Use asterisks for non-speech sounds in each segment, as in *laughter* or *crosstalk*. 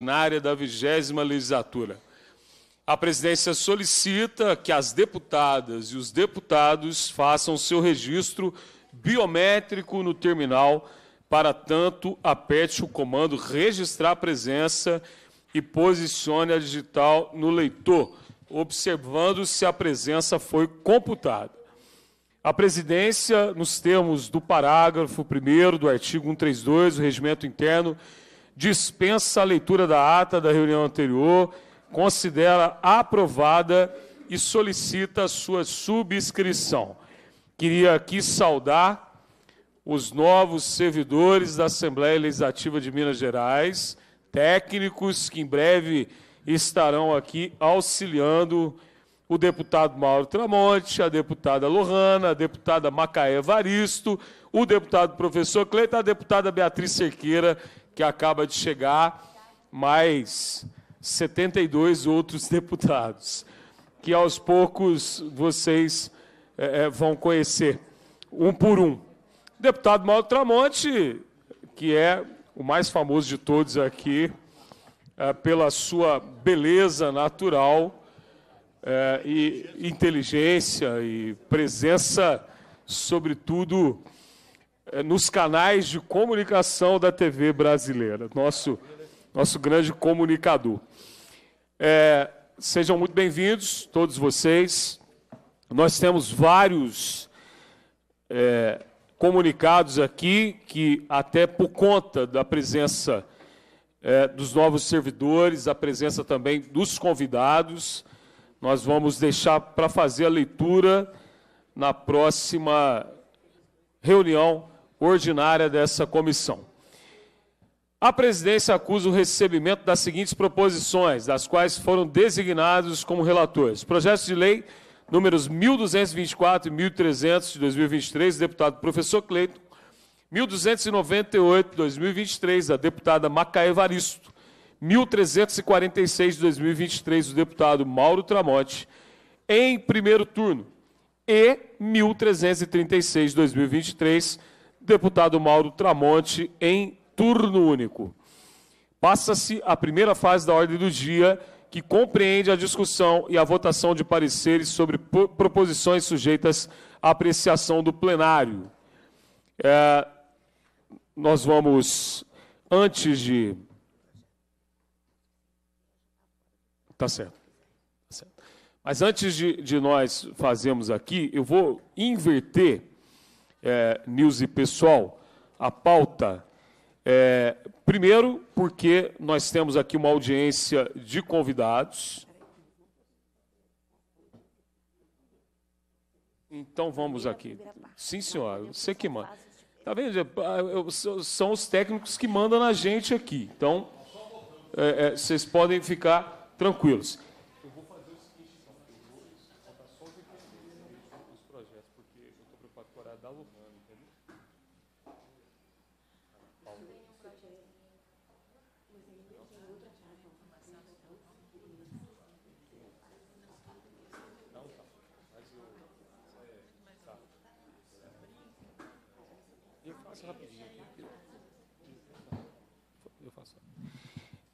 na área da vigésima legislatura. A presidência solicita que as deputadas e os deputados façam seu registro biométrico no terminal. Para tanto, aperte o comando registrar presença e posicione a digital no leitor, observando se a presença foi computada. A presidência, nos termos do parágrafo 1 do artigo 132 do Regimento Interno, dispensa a leitura da ata da reunião anterior, considera aprovada e solicita a sua subscrição. Queria aqui saudar os novos servidores da Assembleia Legislativa de Minas Gerais, técnicos que em breve estarão aqui auxiliando o deputado Mauro Tramonte, a deputada Lohana, a deputada Macaé Varisto, o deputado professor Cleiton, a deputada Beatriz Cerqueira, que acaba de chegar, mais 72 outros *laughs* deputados, que aos poucos vocês é, é vão conhecer, um por um. O deputado Mauro Tramonte, que é o mais famoso de todos aqui, é, pela sua beleza natural é, e inteligência e presença, sobretudo, eh, nos canais de comunicação da TV brasileira, nosso, nosso grande comunicador. É, sejam muito bem-vindos, todos vocês. Nós temos vários é, comunicados aqui que, até por conta da presença é, dos novos servidores, a presença também dos convidados, nós vamos deixar para fazer a leitura na próxima reunião ordinária dessa comissão. A presidência acusa o recebimento das seguintes proposições, das quais foram designados como relatores: projeto de lei números 1224 e 1300 de 2023, do deputado professor Cleiton, 1298 de 2023, da deputada Macaé Varisto, 1346 de 2023, do deputado Mauro Tramonte, em primeiro turno, e 1336 de 2023, deputado Mauro Tramonte em turno único. Passa-se a primeira fase da ordem do dia, que compreende a discussão e a votação de pareceres sobre proposições sujeitas à apreciação do plenário. É, nós vamos, antes de. Tá certo. Tá Mas antes de, de nós fazermos aqui, eu vou inverter é, News e Pessoal, a pauta. É, primeiro, porque nós temos aqui uma audiência de convidados. Então vamos aqui. Sim, senhora, você que manda. Tá vendo? Ah, são os técnicos que mandam na gente aqui. Então, é, é, vocês podem ficar tranquilos.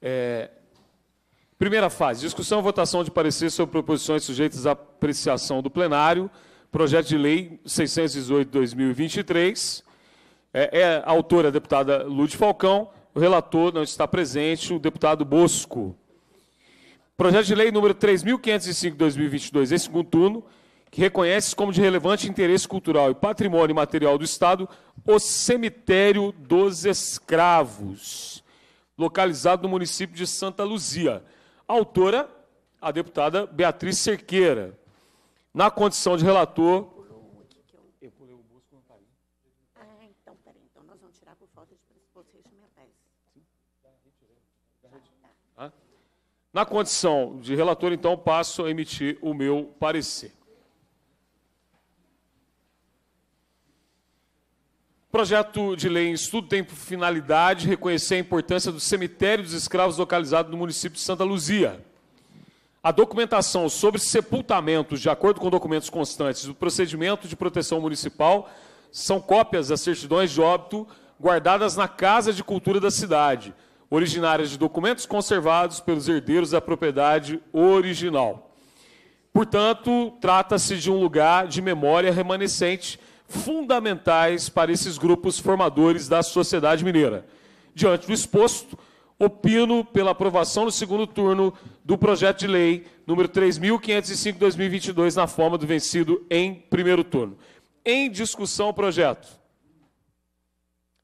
É, primeira fase: discussão e votação de parecer sobre proposições sujeitas à apreciação do plenário. Projeto de lei 618-2023. É, é autora, a deputada Lúcia Falcão. O relator não está presente, o deputado Bosco. Projeto de lei número 3.505-2022, em segundo turno, que reconhece como de relevante interesse cultural e patrimônio material do Estado o cemitério dos escravos localizado no município de Santa Luzia. A autora, a deputada Beatriz Cerqueira. Na condição de relator. É, então, então Na condição de relator, então, passo a emitir o meu parecer. projeto de lei em estudo tem por finalidade reconhecer a importância do cemitério dos escravos localizado no município de Santa Luzia. A documentação sobre sepultamentos, de acordo com documentos constantes do procedimento de proteção municipal, são cópias das certidões de óbito guardadas na Casa de Cultura da cidade, originárias de documentos conservados pelos herdeiros da propriedade original. Portanto, trata-se de um lugar de memória remanescente fundamentais para esses grupos formadores da sociedade mineira. Diante do exposto, opino pela aprovação no segundo turno do projeto de lei número 3.505/2022 na forma do vencido em primeiro turno. Em discussão o projeto.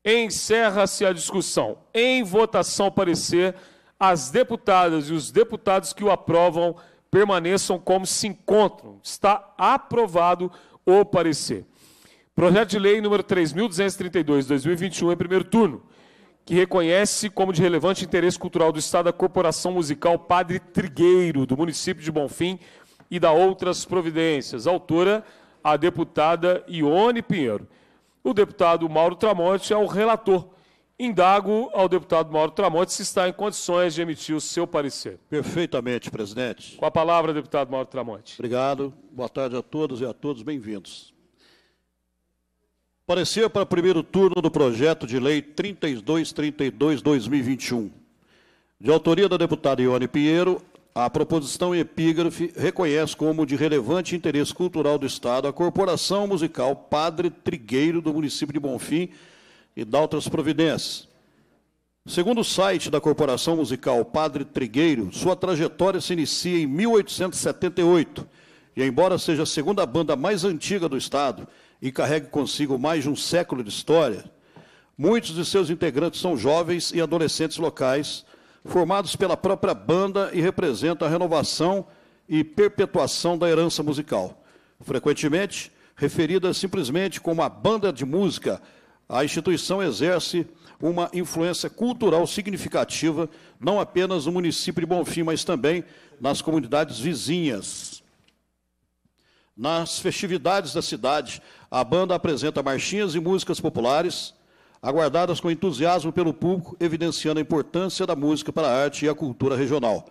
Encerra-se a discussão. Em votação parecer as deputadas e os deputados que o aprovam permaneçam como se encontram. Está aprovado o parecer. Projeto de Lei número 3.232, 2021, em primeiro turno, que reconhece como de relevante interesse cultural do Estado a Corporação Musical Padre Trigueiro, do município de Bonfim, e da outras providências. Autora, a deputada Ione Pinheiro. O deputado Mauro Tramonte é o relator. Indago ao deputado Mauro Tramonte se está em condições de emitir o seu parecer. Perfeitamente, presidente. Com a palavra, deputado Mauro Tramonte. Obrigado. Boa tarde a todos e a todos. Bem-vindos. Parecer para o primeiro turno do projeto de lei 3232-2021. De autoria da deputada Ione Pinheiro, a proposição epígrafe reconhece como de relevante interesse cultural do Estado a Corporação Musical Padre Trigueiro do município de Bonfim e dá outras providências. Segundo o site da Corporação Musical Padre Trigueiro, sua trajetória se inicia em 1878 e, embora seja a segunda banda mais antiga do Estado, e carrega consigo mais de um século de história, muitos de seus integrantes são jovens e adolescentes locais, formados pela própria banda e representam a renovação e perpetuação da herança musical. Frequentemente, referida simplesmente como a banda de música, a instituição exerce uma influência cultural significativa, não apenas no município de Bonfim, mas também nas comunidades vizinhas. Nas festividades da cidade, a banda apresenta marchinhas e músicas populares, aguardadas com entusiasmo pelo público, evidenciando a importância da música para a arte e a cultura regional.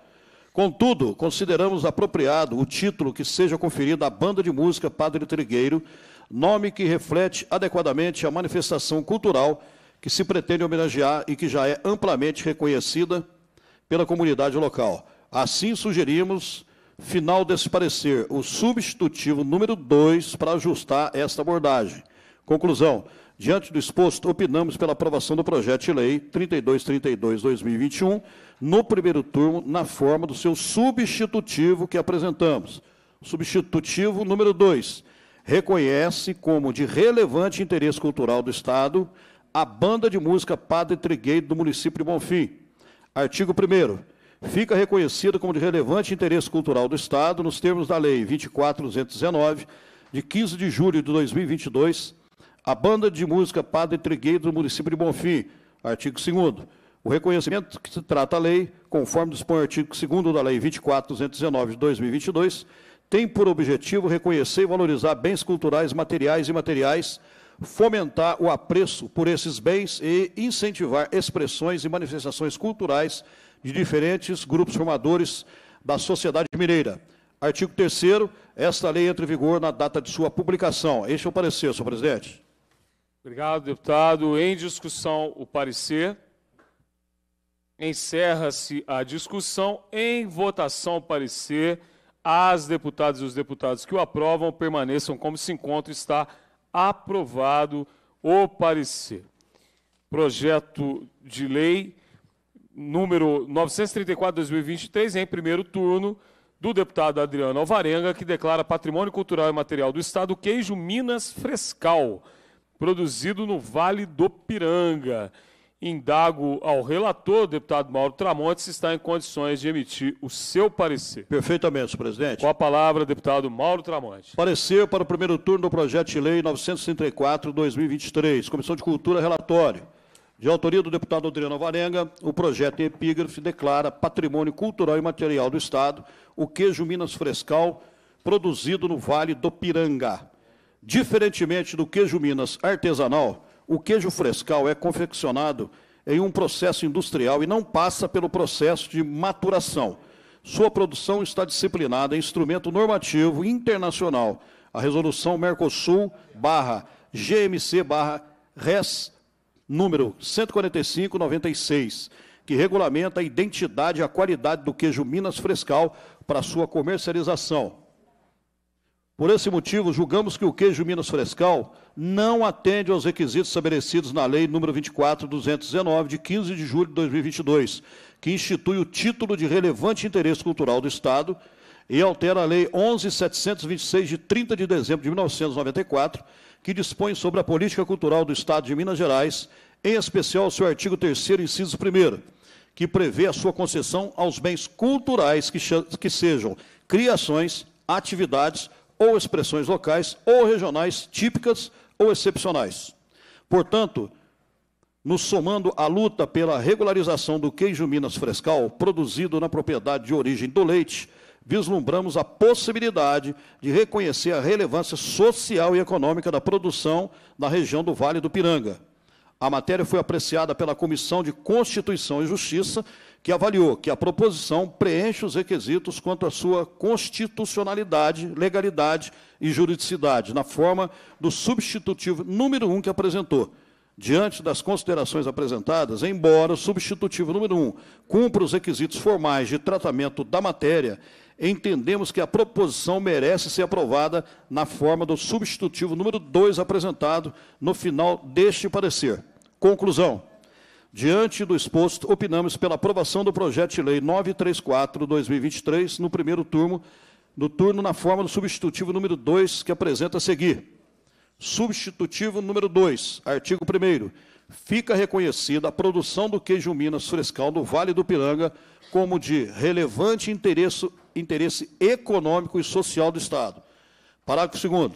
Contudo, consideramos apropriado o título que seja conferido à banda de música Padre Trigueiro, nome que reflete adequadamente a manifestação cultural que se pretende homenagear e que já é amplamente reconhecida pela comunidade local. Assim, sugerimos Final desse parecer, o substitutivo número 2 para ajustar esta abordagem. Conclusão. Diante do exposto, opinamos pela aprovação do projeto de lei 3232-2021, no primeiro turno, na forma do seu substitutivo que apresentamos. Substitutivo número 2. Reconhece como de relevante interesse cultural do Estado a banda de música Padre Trigueiro do município de Bonfim. Artigo 1 fica reconhecida como de relevante interesse cultural do Estado nos termos da Lei 24219, de 15 de julho de 2022, a Banda de Música Padre Trigueiro do município de Bonfim, artigo 2 o reconhecimento que se trata a lei, conforme dispõe o artigo 2 da Lei 24219 de 2022, tem por objetivo reconhecer e valorizar bens culturais, materiais e imateriais, fomentar o apreço por esses bens e incentivar expressões e manifestações culturais de diferentes grupos formadores da sociedade mineira. Artigo 3 esta lei entra em vigor na data de sua publicação. Este é o parecer, senhor presidente. Obrigado, deputado. Em discussão, o parecer. Encerra-se a discussão. Em votação, o parecer. As deputadas e os deputados que o aprovam permaneçam como se encontra. Está aprovado o parecer. Projeto de lei número 934-2023, em primeiro turno, do deputado Adriano Alvarenga, que declara patrimônio cultural e material do Estado queijo Minas Frescal, produzido no Vale do Piranga. Indago ao relator, deputado Mauro Tramontes, se está em condições de emitir o seu parecer. Perfeitamente, presidente. Com a palavra, deputado Mauro Tramontes. Parecer para o primeiro turno do projeto de lei 934-2023. Comissão de Cultura, relatório. De autoria do deputado Adriano Varenga, o projeto em epígrafe declara patrimônio cultural e material do Estado o queijo Minas Frescal produzido no Vale do Piranga. Diferentemente do queijo Minas artesanal, o queijo frescal é confeccionado em um processo industrial e não passa pelo processo de maturação. Sua produção está disciplinada em instrumento normativo internacional, a Resolução Mercosul GMC RES número 14596, que regulamenta a identidade e a qualidade do queijo Minas Frescal para sua comercialização. Por esse motivo, julgamos que o queijo Minas Frescal não atende aos requisitos estabelecidos na Lei nº 24.219, de 15 de julho de 2022, que institui o título de relevante interesse cultural do Estado e altera a Lei 11.726, de 30 de dezembro de 1994, que dispõe sobre a política cultural do Estado de Minas Gerais, em especial seu artigo 3 inciso 1 que prevê a sua concessão aos bens culturais que, que sejam criações, atividades ou expressões locais ou regionais típicas ou excepcionais. Portanto, nos somando à luta pela regularização do queijo Minas Frescal, produzido na propriedade de origem do leite, vislumbramos a possibilidade de reconhecer a relevância social e econômica da produção na região do Vale do Piranga. A matéria foi apreciada pela Comissão de Constituição e Justiça, que avaliou que a proposição preenche os requisitos quanto à sua constitucionalidade, legalidade e juridicidade, na forma do substitutivo número 1 um que apresentou. Diante das considerações apresentadas, embora o substitutivo número 1 um cumpra os requisitos formais de tratamento da matéria, entendemos que a proposição merece ser aprovada na forma do substitutivo número 2 apresentado no final deste parecer. Conclusão. Diante do exposto, opinamos pela aprovação do projeto de lei 934/2023 no primeiro turno, no turno na forma do substitutivo número 2 que apresenta a seguir. Substitutivo número 2, artigo 1 fica reconhecida a produção do queijo Minas Frescal no Vale do Piranga como de relevante interesse, interesse econômico e social do Estado. Parágrafo 2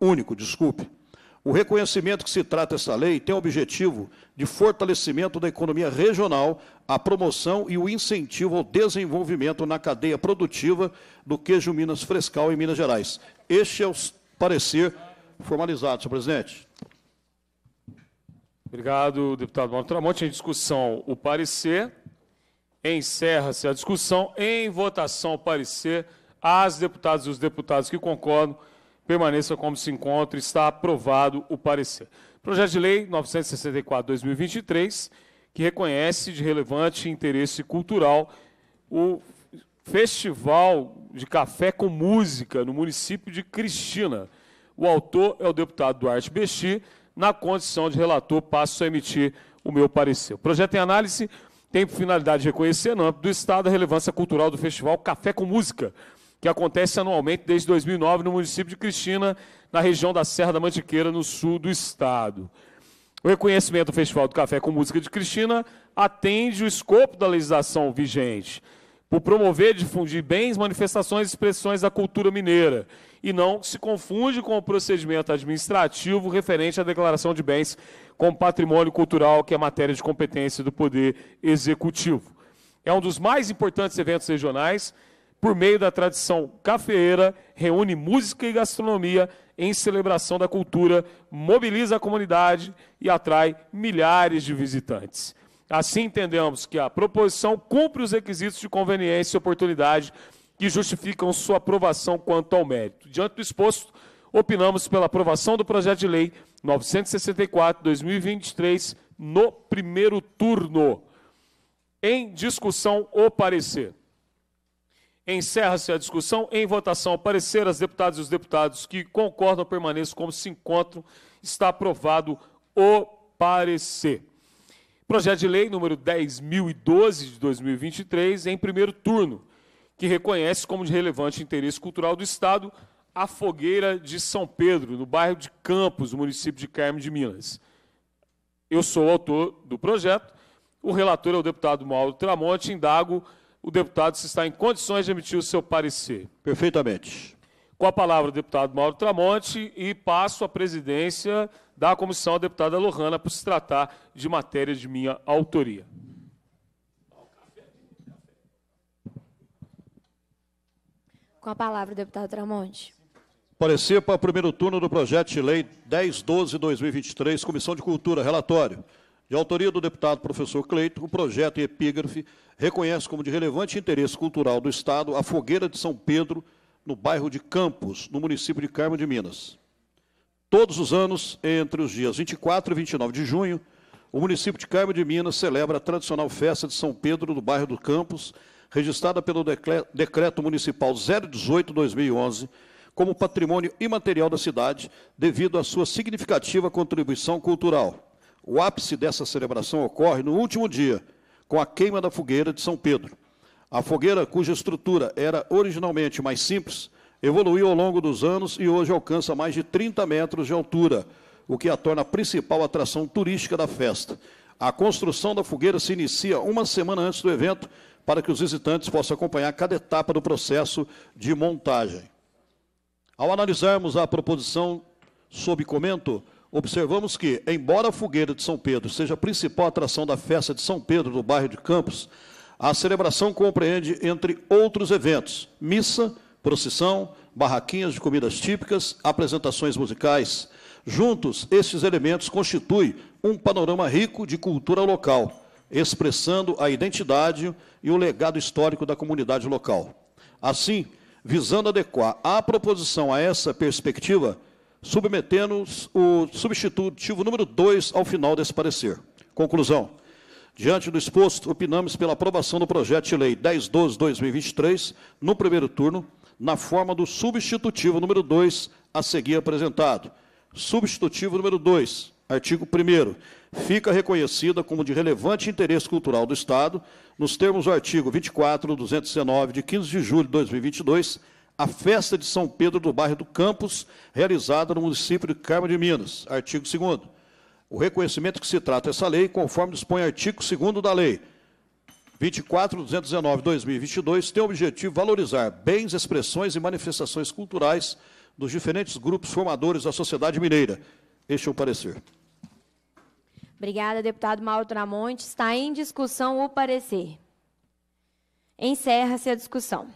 único, desculpe. O reconhecimento que se trata essa lei tem o objetivo de fortalecimento da economia regional, a promoção e o incentivo ao desenvolvimento na cadeia produtiva do queijo Minas Frescal em Minas Gerais. Este é o parecer formalizado, senhor presidente. Obrigado, deputado Mauro Tramonte. Em discussão, o parecer. Encerra-se a discussão. Em votação, o parecer. As deputadas e os deputados que concordam, permaneça como se encontra. Está aprovado o parecer. Projeto de Lei 964-2023, que reconhece de relevante interesse cultural o Festival de Café com Música no município de Cristina. O autor é o deputado Duarte Bexi na condição de relator, passo a emitir o meu parecer. O projeto em análise tem por finalidade reconhecer, no âmbito do Estado, a relevância cultural do Festival Café com Música, que acontece anualmente desde 2009 no município de Cristina, na região da Serra da Mantiqueira, no sul do Estado. O reconhecimento do Festival do Café com Música de Cristina atende o escopo da legislação vigente por promover e difundir bens, manifestações e expressões da cultura mineira, e não se confunde com o procedimento administrativo referente à declaração de bens como patrimônio cultural, que é matéria de competência do Poder Executivo. É um dos mais importantes eventos regionais, por meio da tradição cafeeira, reúne música e gastronomia em celebração da cultura, mobiliza a comunidade e atrai milhares de visitantes. Assim entendemos que a proposição cumpre os requisitos de conveniência e oportunidade que justificam sua aprovação quanto ao mérito. Diante do exposto, opinamos pela aprovação do projeto de lei 964/2023 no primeiro turno. Em discussão o parecer. Encerra-se a discussão. Em votação o parecer, as deputadas e os deputados que concordam permaneçam como se encontram. Está aprovado o parecer. Projeto de lei número 10.012 de 2023, em primeiro turno, que reconhece como de relevante interesse cultural do Estado a fogueira de São Pedro, no bairro de Campos, no município de Carmo de Minas. Eu sou o autor do projeto, o relator é o deputado Mauro Tramonte, indago o deputado se está em condições de emitir o seu parecer. Perfeitamente. Com a palavra o deputado Mauro Tramonte e passo a presidência da comissão à deputada Lohana por se tratar de matéria de minha autoria. Com a palavra o deputado Tramonte. Parecer para o primeiro turno do projeto de lei 1012-2023, Comissão de Cultura, relatório. De autoria do deputado professor Cleito, o projeto em epígrafe reconhece como de relevante interesse cultural do Estado a fogueira de São Pedro, no bairro de Campos, no município de Carmo de Minas. Todos os anos, entre os dias 24 e 29 de junho, o município de Carmo de Minas celebra a tradicional festa de São Pedro do bairro do Campos, registrada pelo Decreto Municipal 018-2011, como patrimônio imaterial da cidade, devido à sua significativa contribuição cultural. O ápice dessa celebração ocorre no último dia, com a queima da fogueira de São Pedro. A fogueira, cuja estrutura era originalmente mais simples, evoluiu ao longo dos anos e hoje alcança mais de 30 metros de altura, o que a torna a principal atração turística da festa. A construção da fogueira se inicia uma semana antes do evento, para que os visitantes possam acompanhar cada etapa do processo de montagem. Ao analisarmos a proposição sob comento, observamos que, embora a fogueira de São Pedro seja a principal atração da festa de São Pedro do bairro de Campos, a celebração compreende, entre outros eventos, missa, procissão, barraquinhas de comidas típicas, apresentações musicais. Juntos, estes elementos constituem um panorama rico de cultura local, expressando a identidade e o legado histórico da comunidade local. Assim, visando adequar a proposição a essa perspectiva, submetemos o substitutivo número 2 ao final desse parecer. Conclusão. Diante do exposto, opinamos pela aprovação do projeto de lei 10.12/2023 no primeiro turno, na forma do substitutivo número 2, a seguir apresentado. Substitutivo número 2, artigo 1 fica reconhecida como de relevante interesse cultural do Estado, nos termos do artigo 24, 219, de 15 de julho de 2022, a festa de São Pedro do bairro do Campos, realizada no município de Carmo de Minas. Artigo 2 o reconhecimento que se trata essa lei, conforme dispõe o artigo 2 da Lei 24.219-2022, tem o objetivo valorizar bens, expressões e manifestações culturais dos diferentes grupos formadores da sociedade mineira. Este é o parecer. Obrigada, deputado Mauro Tramonte. Está em discussão o parecer. Encerra-se a discussão.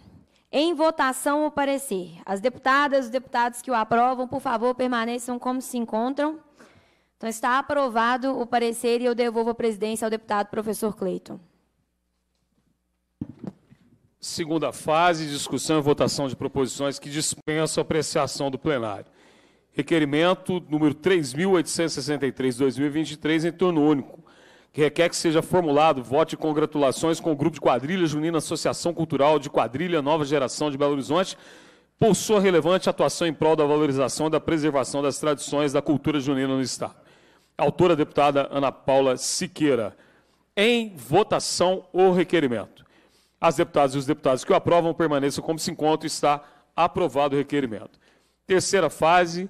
Em votação o parecer. As deputadas e os deputados que o aprovam, por favor, permaneçam como se encontram. Então está aprovado o parecer e eu devolvo a presidência ao deputado professor Cleiton. Segunda fase, discussão e votação de proposições que dispensam apreciação do plenário. Requerimento número 3.863-2023, em torno único, que requer que seja formulado voto de congratulações com o grupo de quadrilha Junina Associação Cultural de Quadrilha Nova Geração de Belo Horizonte, por sua relevante atuação em prol da valorização e da preservação das tradições da cultura junina no Estado. Autora, deputada Ana Paula Siqueira. Em votação, o requerimento. As deputadas e os deputados que o aprovam permaneçam como se encontram. Está aprovado o requerimento. Terceira fase.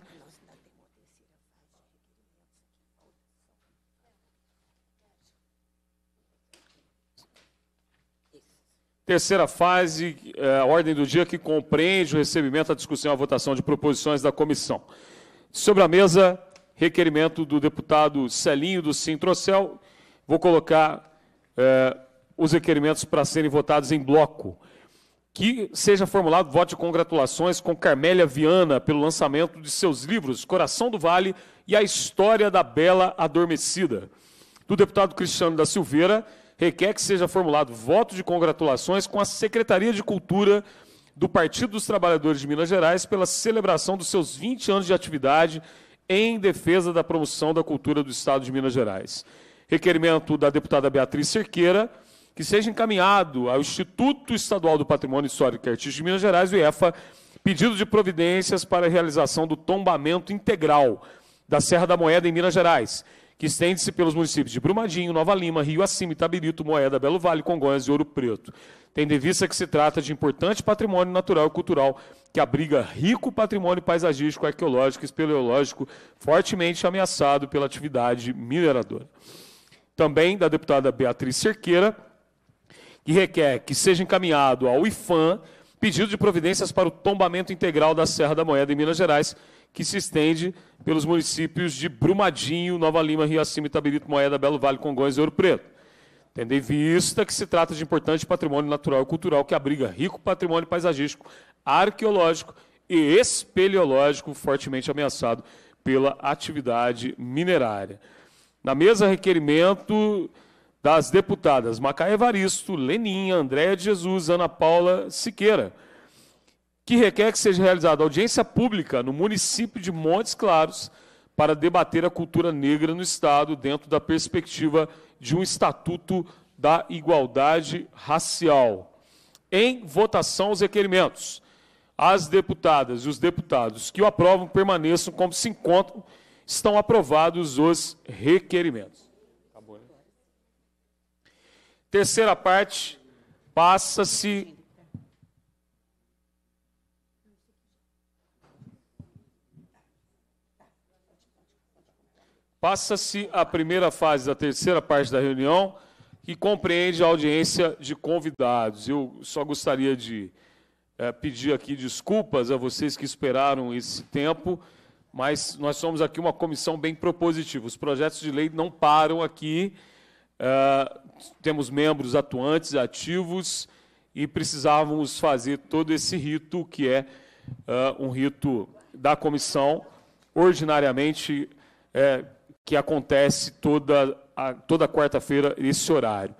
Terceira fase, é, a ordem do dia que compreende o recebimento, a discussão e a votação de proposições da comissão. Sobre a mesa, requerimento do deputado Celinho do Sintrocel. Vou colocar eh, os requerimentos para serem votados em bloco. Que seja formulado voto de congratulações com Carmélia Viana pelo lançamento de seus livros Coração do Vale e A História da Bela Adormecida. Do deputado Cristiano da Silveira, requer que seja formulado voto de congratulações com a Secretaria de Cultura do Partido dos Trabalhadores de Minas Gerais pela celebração dos seus 20 anos de atividade em defesa da promoção da cultura do Estado de Minas Gerais. Requerimento da deputada Beatriz Cerqueira, que seja encaminhado ao Instituto Estadual do Patrimônio Histórico e Artístico de Minas Gerais, o IEFA, pedido de providências para a realização do tombamento integral da Serra da Moeda em Minas Gerais que estende-se pelos municípios de Brumadinho, Nova Lima, Rio Acima, Itabirito, Moeda, Belo Vale, Congonhas e Ouro Preto. Tendo em vista que se trata de importante patrimônio natural e cultural que abriga rico patrimônio paisagístico, arqueológico e espeleológico fortemente ameaçado pela atividade mineradora. Também da deputada Beatriz Cerqueira, que requer que seja encaminhado ao IFAM pedido de providências para o tombamento integral da Serra da Moeda em Minas Gerais, que se estende pelos municípios de Brumadinho, Nova Lima, Rio Acima, Itabirito, Moeda, Belo Vale, Congonhas e Ouro Preto. Tendo em vista que se trata de importante patrimônio natural e cultural que abriga rico patrimônio paisagístico, arqueológico e espeleológico fortemente ameaçado pela atividade minerária. Na mesa, requerimento das deputadas Macaé Evaristo, Leninha, Andréa de Jesus, Ana Paula Siqueira que requer que seja realizada audiência pública no município de Montes Claros para debater a cultura negra no Estado dentro da perspectiva de um estatuto da igualdade racial. Em votação, os requerimentos. As deputadas e os deputados que o aprovam permaneçam como se encontram. Estão aprovados os requerimentos. Acabou, né? Terceira parte, passa-se Passa-se a primeira fase da terceira parte da reunião, que compreende a audiência de convidados. Eu só gostaria de é, pedir aqui desculpas a vocês que esperaram esse tempo, mas nós somos aqui uma comissão bem propositiva. Os projetos de lei não param aqui. É, temos membros atuantes, ativos, e precisávamos fazer todo esse rito, que é, é um rito da comissão, ordinariamente. É, que acontece toda, toda quarta-feira, nesse horário.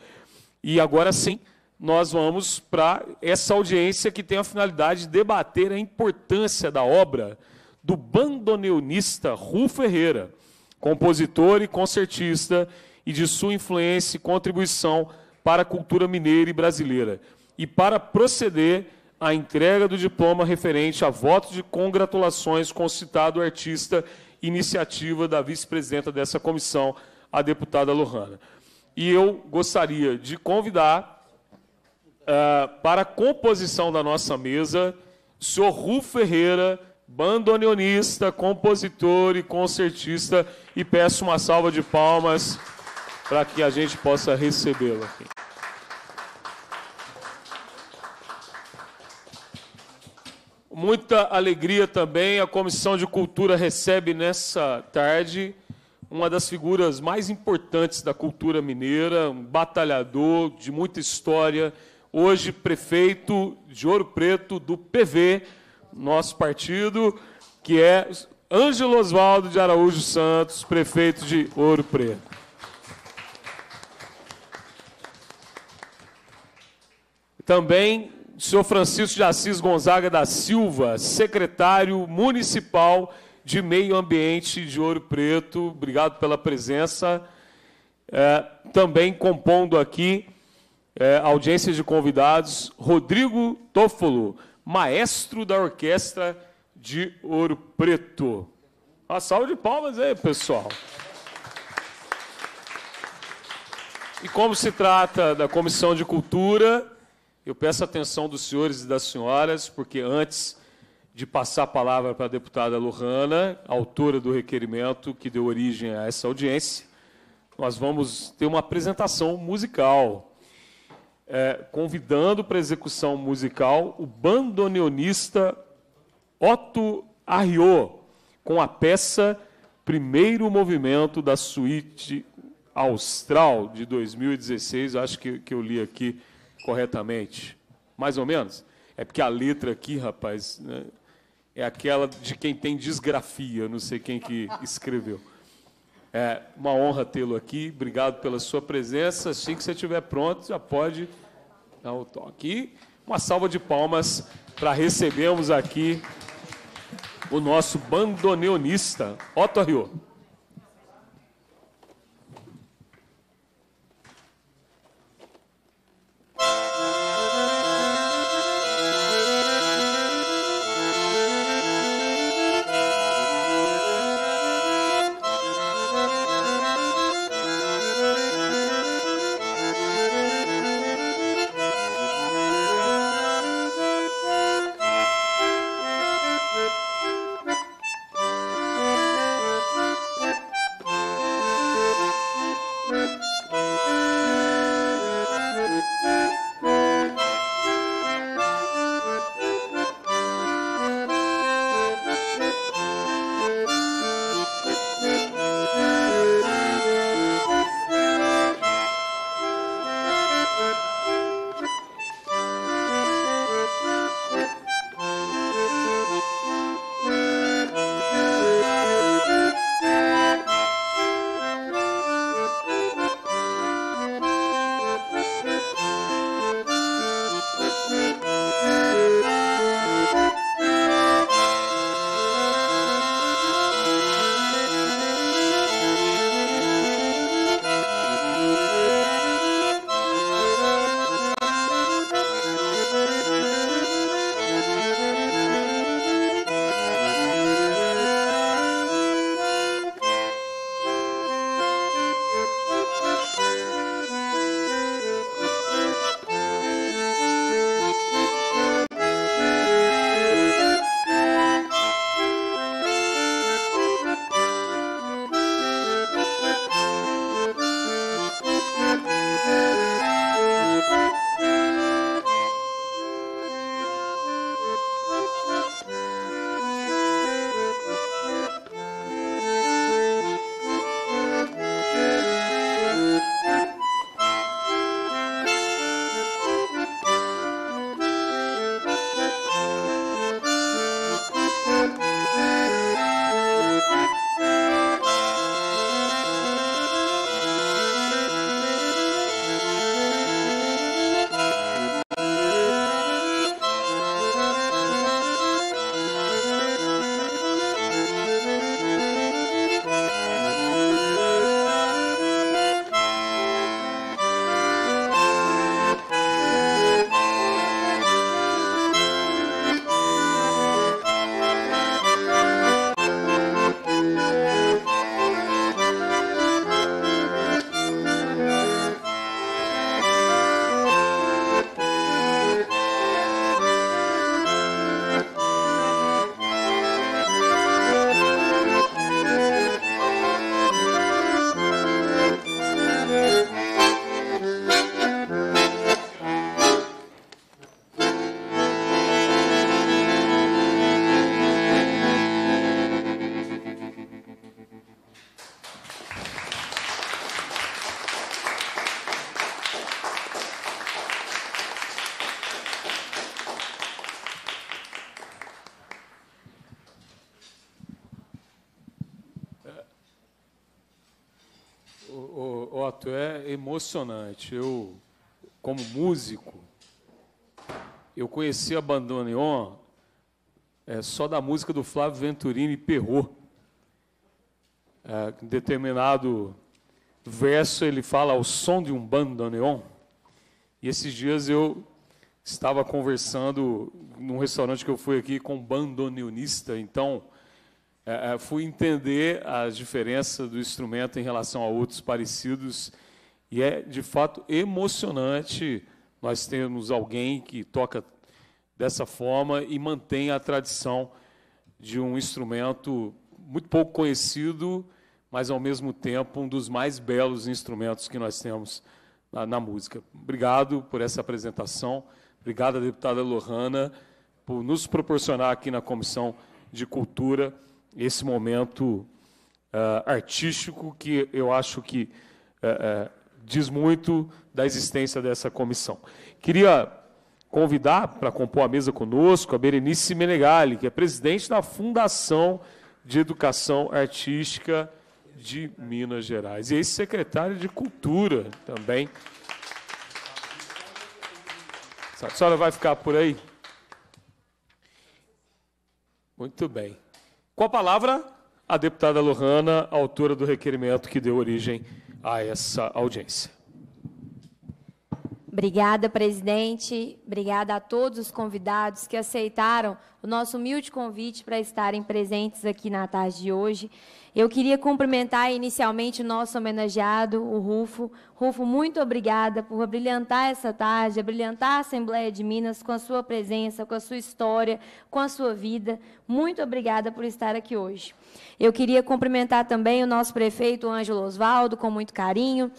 E agora sim, nós vamos para essa audiência que tem a finalidade de debater a importância da obra do bandoneonista Rui Ferreira, compositor e concertista, e de sua influência e contribuição para a cultura mineira e brasileira, e para proceder à entrega do diploma referente a voto de congratulações com o citado artista iniciativa da vice-presidenta dessa comissão, a deputada Lohana. E eu gostaria de convidar uh, para a composição da nossa mesa o senhor Ru Ferreira, bandoneonista, compositor e concertista, e peço uma salva de palmas para que a gente possa recebê-lo aqui. Muita alegria também, a Comissão de Cultura recebe nessa tarde uma das figuras mais importantes da cultura mineira, um batalhador de muita história, hoje prefeito de Ouro Preto do PV, nosso partido, que é Ângelo Oswaldo de Araújo Santos, prefeito de Ouro Preto. Também senhor Francisco de Assis Gonzaga da Silva, secretário municipal de Meio Ambiente de Ouro Preto. Obrigado pela presença. É, também compondo aqui é, audiência de convidados, Rodrigo Tófolo, maestro da orquestra de Ouro Preto. Uma salva de palmas aí, pessoal. E como se trata da Comissão de Cultura, eu peço a atenção dos senhores e das senhoras, porque antes de passar a palavra para a deputada Lohana, autora do requerimento que deu origem a essa audiência, nós vamos ter uma apresentação musical, é, convidando para execução musical o bandoneonista Otto Arriô, com a peça Primeiro Movimento da Suíte Austral, de 2016, acho que, que eu li aqui corretamente. Mais ou menos? É porque a letra aqui, rapaz, né, é aquela de quem tem desgrafia, não sei quem que escreveu. É uma honra tê-lo aqui, obrigado pela sua presença. Assim que você estiver pronto, já pode dar o toque. E uma salva de palmas para recebermos aqui o nosso bandoneonista, Otto Rio. emocionante. Eu, como músico, eu conheci a Bandoneon é, só da música do Flávio Venturini Perrot. É, em determinado verso ele fala ao som de um bandoneon. E esses dias eu estava conversando num restaurante que eu fui aqui com um bandoneonista, então é, é fui entender as diferenças do instrumento em relação a outros parecidos e é de fato emocionante nós termos alguém que toca dessa forma e mantém a tradição de um instrumento muito pouco conhecido, mas ao mesmo tempo um dos mais belos instrumentos que nós temos na, na música. Obrigado por essa apresentação. Obrigado, deputada Lohana, por nos proporcionar aqui na Comissão de Cultura esse momento uh, artístico que eu acho que uh, uh, diz muito da existência dessa comissão. Queria convidar para compor a mesa conosco a Berenice Menegali, que é presidente da Fundação de Educação Artística de Minas Gerais e ex-secretária de Cultura também. A senhora vai ficar por aí? Muito bem. Com a palavra, a deputada Lohana, autora do requerimento que deu origem a essa audiência. Obrigada, presidente. Obrigada a todos os convidados que aceitaram o nosso humilde convite para estarem presentes aqui na tarde de hoje. Eu queria cumprimentar inicialmente o nosso homenageado, o Rufo. Rufo, muito obrigada por brilhantar essa tarde, brilhantar a Assembleia de Minas com a sua presença, com a sua história, com a sua vida. Muito obrigada por estar aqui hoje. Eu queria cumprimentar também o nosso prefeito Ângelo Osvaldo, com muito carinho,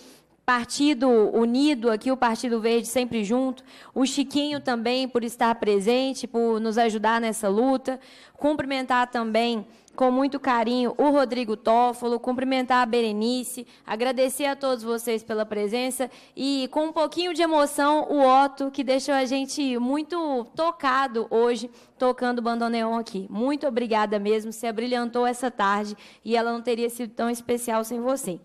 Partido unido aqui, o Partido Verde sempre junto, o Chiquinho também por estar presente, por nos ajudar nessa luta. Cumprimentar também com muito carinho o Rodrigo Tófolo, cumprimentar a Berenice, agradecer a todos vocês pela presença e com um pouquinho de emoção o Otto, que deixou a gente muito tocado hoje, tocando o bandoneon aqui. Muito obrigada mesmo, você abrilhantou essa tarde e ela não teria sido tão especial sem você.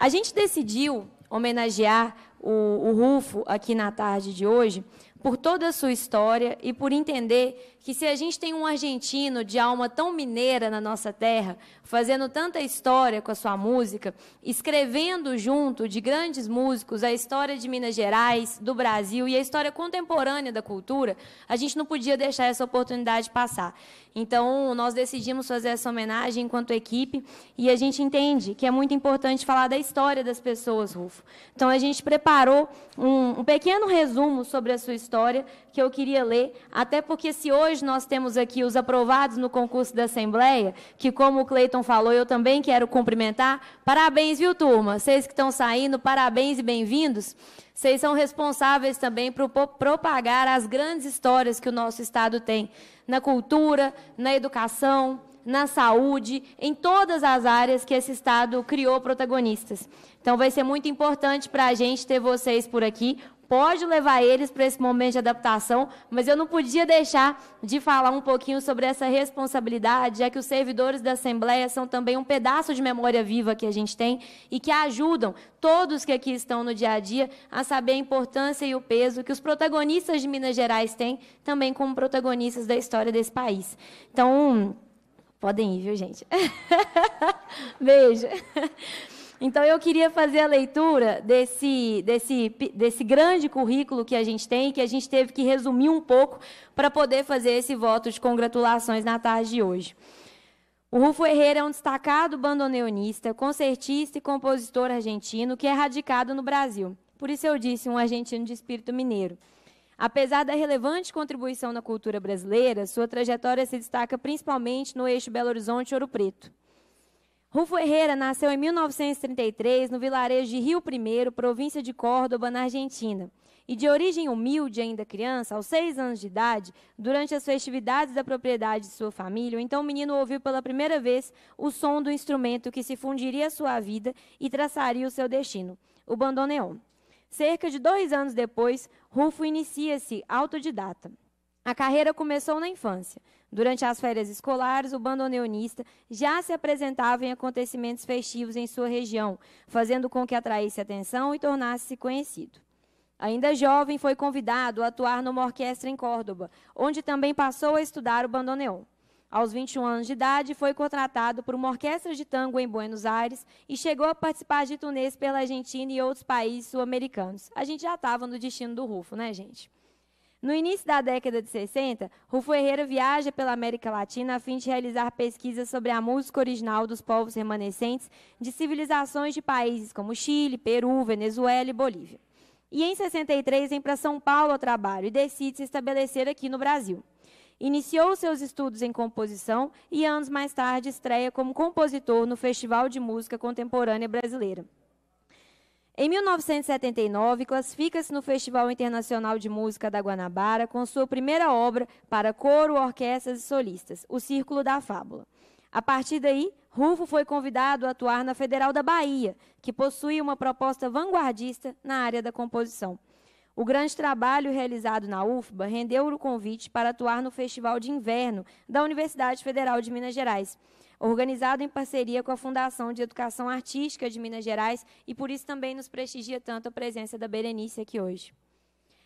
A gente decidiu homenagear o, o Rufo aqui na tarde de hoje por toda a sua história e por entender que se a gente tem um argentino de alma tão mineira na nossa terra, fazendo tanta história com a sua música, escrevendo junto de grandes músicos a história de Minas Gerais, do Brasil e a história contemporânea da cultura, a gente não podia deixar essa oportunidade passar. Então, nós decidimos fazer essa homenagem enquanto equipe e a gente entende que é muito importante falar da história das pessoas, Rufo. Então, a gente preparou um, um pequeno resumo sobre a sua história que eu queria ler, até porque se hoje hoje nós temos aqui os aprovados no concurso da Assembleia, que, como o Cleiton falou, eu também quero cumprimentar. Parabéns, viu, turma? Vocês que estão saindo, parabéns e bem-vindos. Vocês são responsáveis também por propagar as grandes histórias que o nosso Estado tem na cultura, na educação, na saúde, em todas as áreas que esse Estado criou protagonistas. Então, vai ser muito importante para a gente ter vocês por aqui pode levar eles para esse momento de adaptação, mas eu não podia deixar de falar um pouquinho sobre essa responsabilidade, já que os servidores da Assembleia são também um pedaço de memória viva que a gente tem e que ajudam todos que aqui estão no dia a dia a saber a importância e o peso que os protagonistas de Minas Gerais têm também como protagonistas da história desse país. Então, podem ir, viu, gente? *laughs* Beijo. Então eu queria fazer a leitura desse, desse, desse grande currículo que a gente tem, que a gente teve que resumir um pouco para poder fazer esse voto de congratulações na tarde de hoje. O Rufo Herrera é um destacado bandoneonista, concertista e compositor argentino que é radicado no Brasil. Por isso eu disse um argentino de espírito mineiro. Apesar da relevante contribuição na cultura brasileira, sua trajetória se destaca principalmente no eixo Belo Horizonte-Ouro Preto. Rufo Herrera nasceu em 1933 no vilarejo de Rio I, província de Córdoba, na Argentina. E de origem humilde, ainda criança, aos seis anos de idade, durante as festividades da propriedade de sua família, então o menino ouviu pela primeira vez o som do instrumento que se fundiria à sua vida e traçaria o seu destino, o bandoneon. Cerca de dois anos depois, Rufo inicia-se autodidata. A carreira começou na infância. Durante as férias escolares, o bandoneonista já se apresentava em acontecimentos festivos em sua região, fazendo com que atraísse atenção e tornasse-se conhecido. Ainda jovem, foi convidado a atuar numa orquestra em Córdoba, onde também passou a estudar o bandoneon. Aos 21 anos de idade, foi contratado por uma orquestra de tango em Buenos Aires e chegou a participar de turnês pela Argentina e outros países sul-americanos. A gente já estava no destino do Rufo, né, gente? No início da década de 60, Rufo Herrera viaja pela América Latina a fim de realizar pesquisas sobre a música original dos povos remanescentes de civilizações de países como Chile, Peru, Venezuela e Bolívia. E em 63 vem para São Paulo ao trabalho e decide se estabelecer aqui no Brasil. Iniciou seus estudos em composição e anos mais tarde estreia como compositor no Festival de Música Contemporânea Brasileira. Em 1979, classifica-se no Festival Internacional de Música da Guanabara com sua primeira obra para coro, orquestras e solistas, O Círculo da Fábula. A partir daí, Rufo foi convidado a atuar na Federal da Bahia, que possui uma proposta vanguardista na área da composição. O grande trabalho realizado na UFBA rendeu o convite para atuar no Festival de Inverno da Universidade Federal de Minas Gerais, organizado em parceria com a Fundação de Educação Artística de Minas Gerais, e por isso também nos prestigia tanto a presença da Berenice aqui hoje.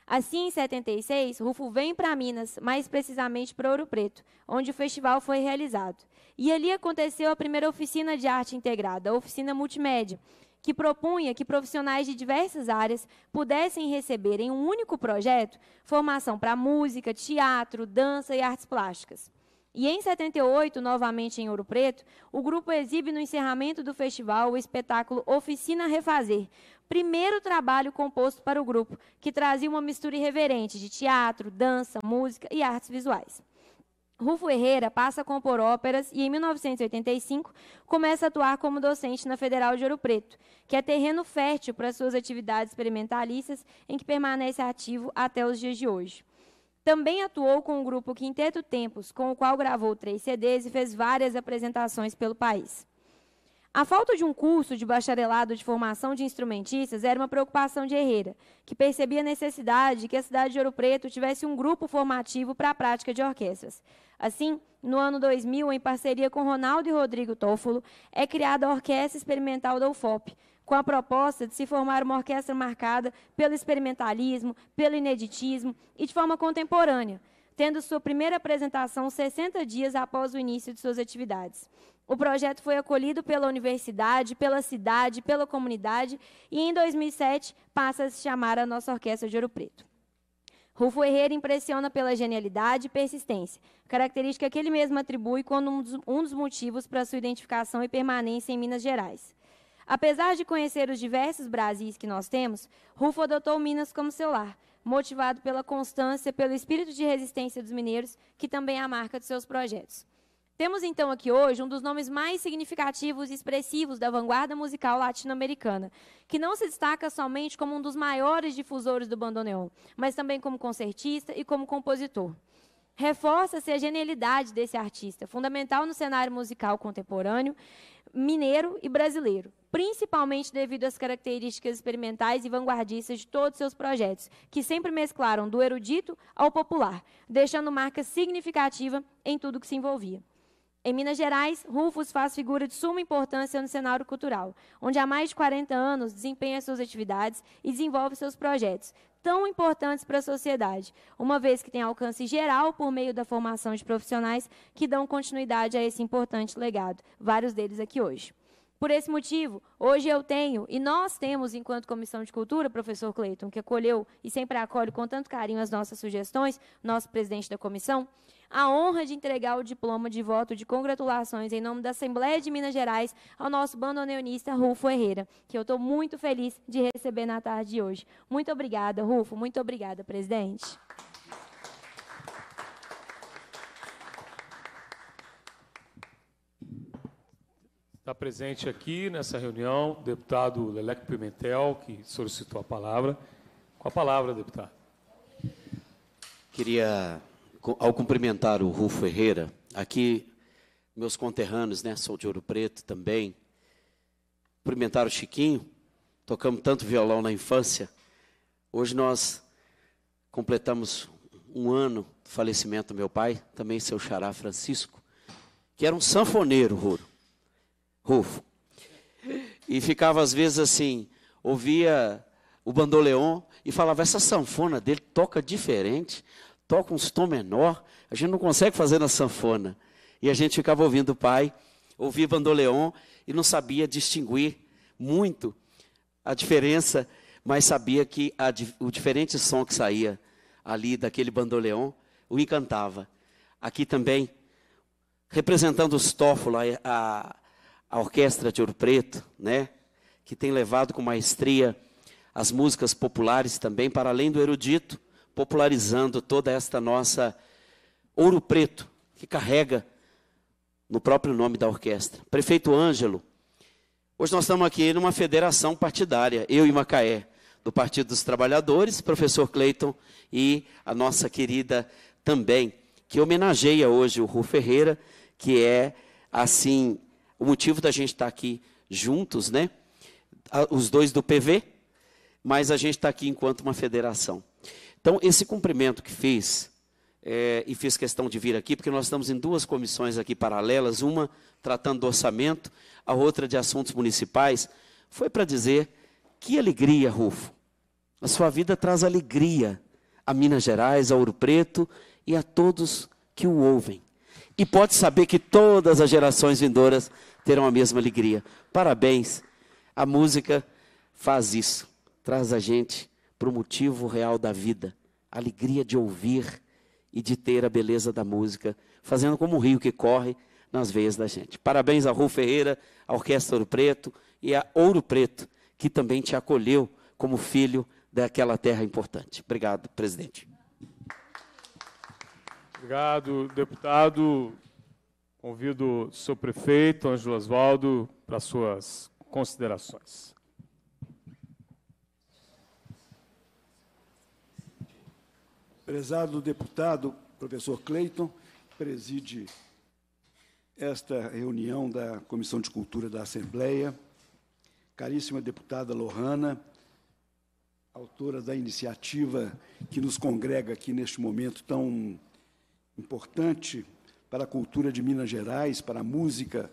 Assim, em 76, Rufo vem para Minas, mais precisamente para Ouro Preto, onde o festival foi realizado. E ali aconteceu a primeira oficina de arte integrada, a oficina multimédia, que propunha que profissionais de diversas áreas pudessem receber em um único projeto formação para música, teatro, dança e artes plásticas. E em 78, novamente em Ouro Preto, o grupo exibe no encerramento do festival o espetáculo Oficina Refazer, primeiro trabalho composto para o grupo, que trazia uma mistura irreverente de teatro, dança, música e artes visuais. Rufo Herrera passa a compor óperas e, em 1985, começa a atuar como docente na Federal de Ouro Preto, que é terreno fértil para suas atividades experimentalistas, em que permanece ativo até os dias de hoje. Também atuou com o grupo Quinteto Tempos, com o qual gravou três CDs e fez várias apresentações pelo país. A falta de um curso de bacharelado de formação de instrumentistas era uma preocupação de Herrera, que percebia a necessidade de que a cidade de Ouro Preto tivesse um grupo formativo para a prática de orquestras. Assim, no ano 2000, em parceria com Ronaldo e Rodrigo Tófolo, é criada a Orquestra Experimental da UFOP, com a proposta de se formar uma orquestra marcada pelo experimentalismo, pelo ineditismo e de forma contemporânea, tendo sua primeira apresentação 60 dias após o início de suas atividades. O projeto foi acolhido pela universidade, pela cidade, pela comunidade e, em 2007, passa a se chamar a nossa Orquestra de Ouro Preto. Rufo Herrera impressiona pela genialidade e persistência, característica que ele mesmo atribui como um dos, um dos motivos para sua identificação e permanência em Minas Gerais. Apesar de conhecer os diversos Brasis que nós temos, Rufo adotou Minas como seu lar, motivado pela constância, pelo espírito de resistência dos mineiros, que também é a marca de seus projetos. Temos então aqui hoje um dos nomes mais significativos e expressivos da vanguarda musical latino-americana, que não se destaca somente como um dos maiores difusores do bandoneon, mas também como concertista e como compositor. Reforça-se a genialidade desse artista, fundamental no cenário musical contemporâneo, mineiro e brasileiro principalmente devido às características experimentais e vanguardistas de todos seus projetos, que sempre mesclaram do erudito ao popular, deixando marca significativa em tudo que se envolvia. Em Minas Gerais, Rufus faz figura de suma importância no cenário cultural, onde há mais de 40 anos desempenha suas atividades e desenvolve seus projetos, tão importantes para a sociedade, uma vez que tem alcance geral por meio da formação de profissionais que dão continuidade a esse importante legado, vários deles aqui hoje. Por esse motivo, hoje eu tenho, e nós temos, enquanto Comissão de Cultura, professor Cleiton, que acolheu e sempre acolhe com tanto carinho as nossas sugestões, nosso presidente da comissão, a honra de entregar o diploma de voto de congratulações em nome da Assembleia de Minas Gerais ao nosso bandoneonista Rufo Herrera, que eu estou muito feliz de receber na tarde de hoje. Muito obrigada, Rufo. Muito obrigada, presidente. Está presente aqui nessa reunião o deputado Leleco Pimentel, que solicitou a palavra. Com a palavra, deputado. Queria, ao cumprimentar o Rufo Ferreira, aqui meus conterrâneos, né, sou de Ouro Preto também, cumprimentar o Chiquinho, tocamos tanto violão na infância. Hoje nós completamos um ano do falecimento do meu pai, também seu xará Francisco, que era um sanfoneiro, Ruro. Rufo. E ficava às vezes assim, ouvia o bandoleon e falava, essa sanfona dele toca diferente, toca um tom menor, a gente não consegue fazer na sanfona. E a gente ficava ouvindo o pai, ouvia bandoleon e não sabia distinguir muito a diferença, mas sabia que a, o diferente som que saía ali daquele bandoleon o encantava. Aqui também, representando os Tófolo, a, a a Orquestra de Ouro Preto, né? que tem levado com maestria as músicas populares também, para além do erudito, popularizando toda esta nossa Ouro Preto, que carrega no próprio nome da orquestra. Prefeito Ângelo, hoje nós estamos aqui numa federação partidária, eu e Macaé, do Partido dos Trabalhadores, professor Cleiton e a nossa querida também, que homenageia hoje o Rui Ferreira, que é, assim, o motivo da gente estar tá aqui juntos, né? Os dois do PV, mas a gente está aqui enquanto uma federação. Então, esse cumprimento que fiz, é, e fiz questão de vir aqui, porque nós estamos em duas comissões aqui paralelas, uma tratando do orçamento, a outra de assuntos municipais, foi para dizer que alegria, Rufo. A sua vida traz alegria a Minas Gerais, a Ouro Preto e a todos que o ouvem. E pode saber que todas as gerações vindouras terão a mesma alegria. Parabéns. A música faz isso, traz a gente para o motivo real da vida, alegria de ouvir e de ter a beleza da música, fazendo como um rio que corre nas veias da gente. Parabéns ao Rui Ferreira, a Orquestra Ouro Preto e a Ouro Preto, que também te acolheu como filho daquela terra importante. Obrigado, presidente. Obrigado, deputado Convido o seu prefeito, Ângelo Oswaldo, para suas considerações. Prezado deputado, professor Cleiton, preside esta reunião da Comissão de Cultura da Assembleia, caríssima deputada Lohana, autora da iniciativa que nos congrega aqui neste momento tão importante para a cultura de Minas Gerais, para a música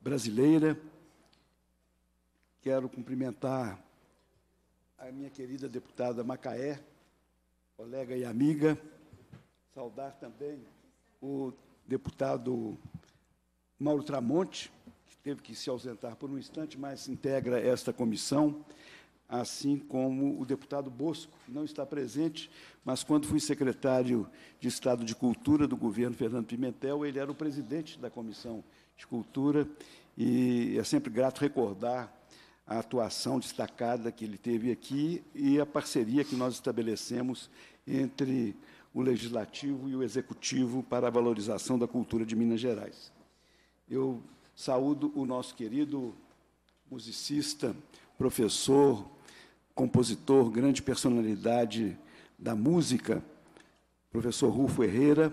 brasileira. Quero cumprimentar a minha querida deputada Macaé, colega e amiga, saudar também o deputado Mauro Tramonte, que teve que se ausentar por um instante, mas integra esta comissão assim como o deputado Bosco, que não está presente, mas quando fui secretário de Estado de Cultura do governo Fernando Pimentel, ele era o presidente da Comissão de Cultura, e é sempre grato recordar a atuação destacada que ele teve aqui e a parceria que nós estabelecemos entre o Legislativo e o Executivo para a valorização da cultura de Minas Gerais. Eu saúdo o nosso querido musicista, professor, compositor, grande personalidade da música, professor Rufo Herrera,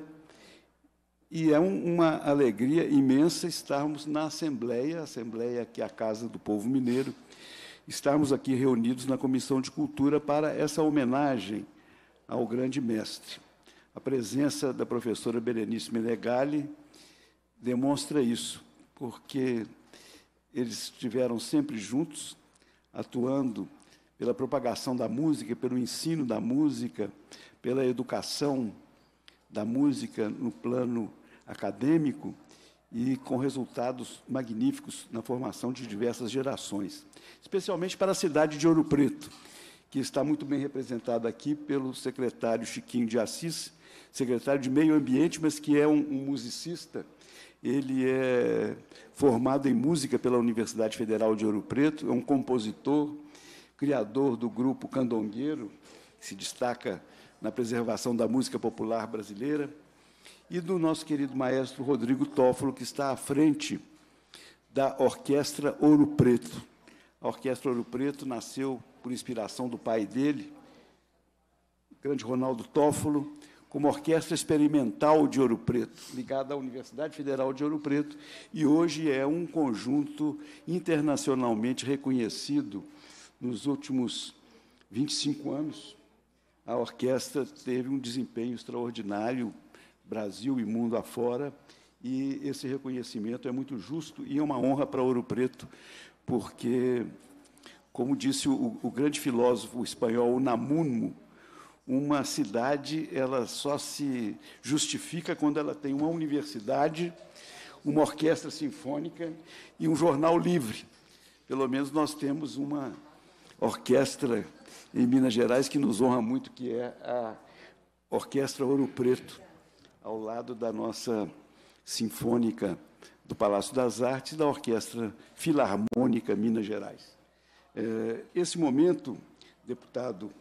e é um, uma alegria imensa estarmos na Assembleia, a Assembleia que é a Casa do Povo Mineiro, estarmos aqui reunidos na Comissão de Cultura para essa homenagem ao grande mestre. A presença da professora Berenice Menegali demonstra isso, porque eles estiveram sempre juntos, atuando pela propagação da música, pelo ensino da música, pela educação da música no plano acadêmico e com resultados magníficos na formação de diversas gerações, especialmente para a cidade de Ouro Preto, que está muito bem representada aqui pelo secretário Chiquinho de Assis, secretário de Meio Ambiente, mas que é um, um musicista. Ele é formado em música pela Universidade Federal de Ouro Preto, é um compositor, criador do grupo Candongueiro, que se destaca na preservação da música popular brasileira, e do nosso querido maestro Rodrigo Tófolo, que está à frente da Orquestra Ouro Preto. A Orquestra Ouro Preto nasceu por inspiração do pai dele, o grande Ronaldo Tófolo, como Orquestra Experimental de Ouro Preto, ligada à Universidade Federal de Ouro Preto, e hoje é um conjunto internacionalmente reconhecido nos últimos 25 anos, a orquestra teve um desempenho extraordinário, Brasil e mundo afora, e esse reconhecimento é muito justo e é uma honra para Ouro Preto, porque, como disse o, o grande filósofo espanhol Namuno, uma cidade ela só se justifica quando ela tem uma universidade, uma orquestra sinfônica e um jornal livre. Pelo menos nós temos uma orquestra em Minas Gerais que nos honra muito, que é a Orquestra Ouro Preto, ao lado da nossa Sinfônica do Palácio das Artes, da Orquestra Filarmônica Minas Gerais. É, esse momento, deputado,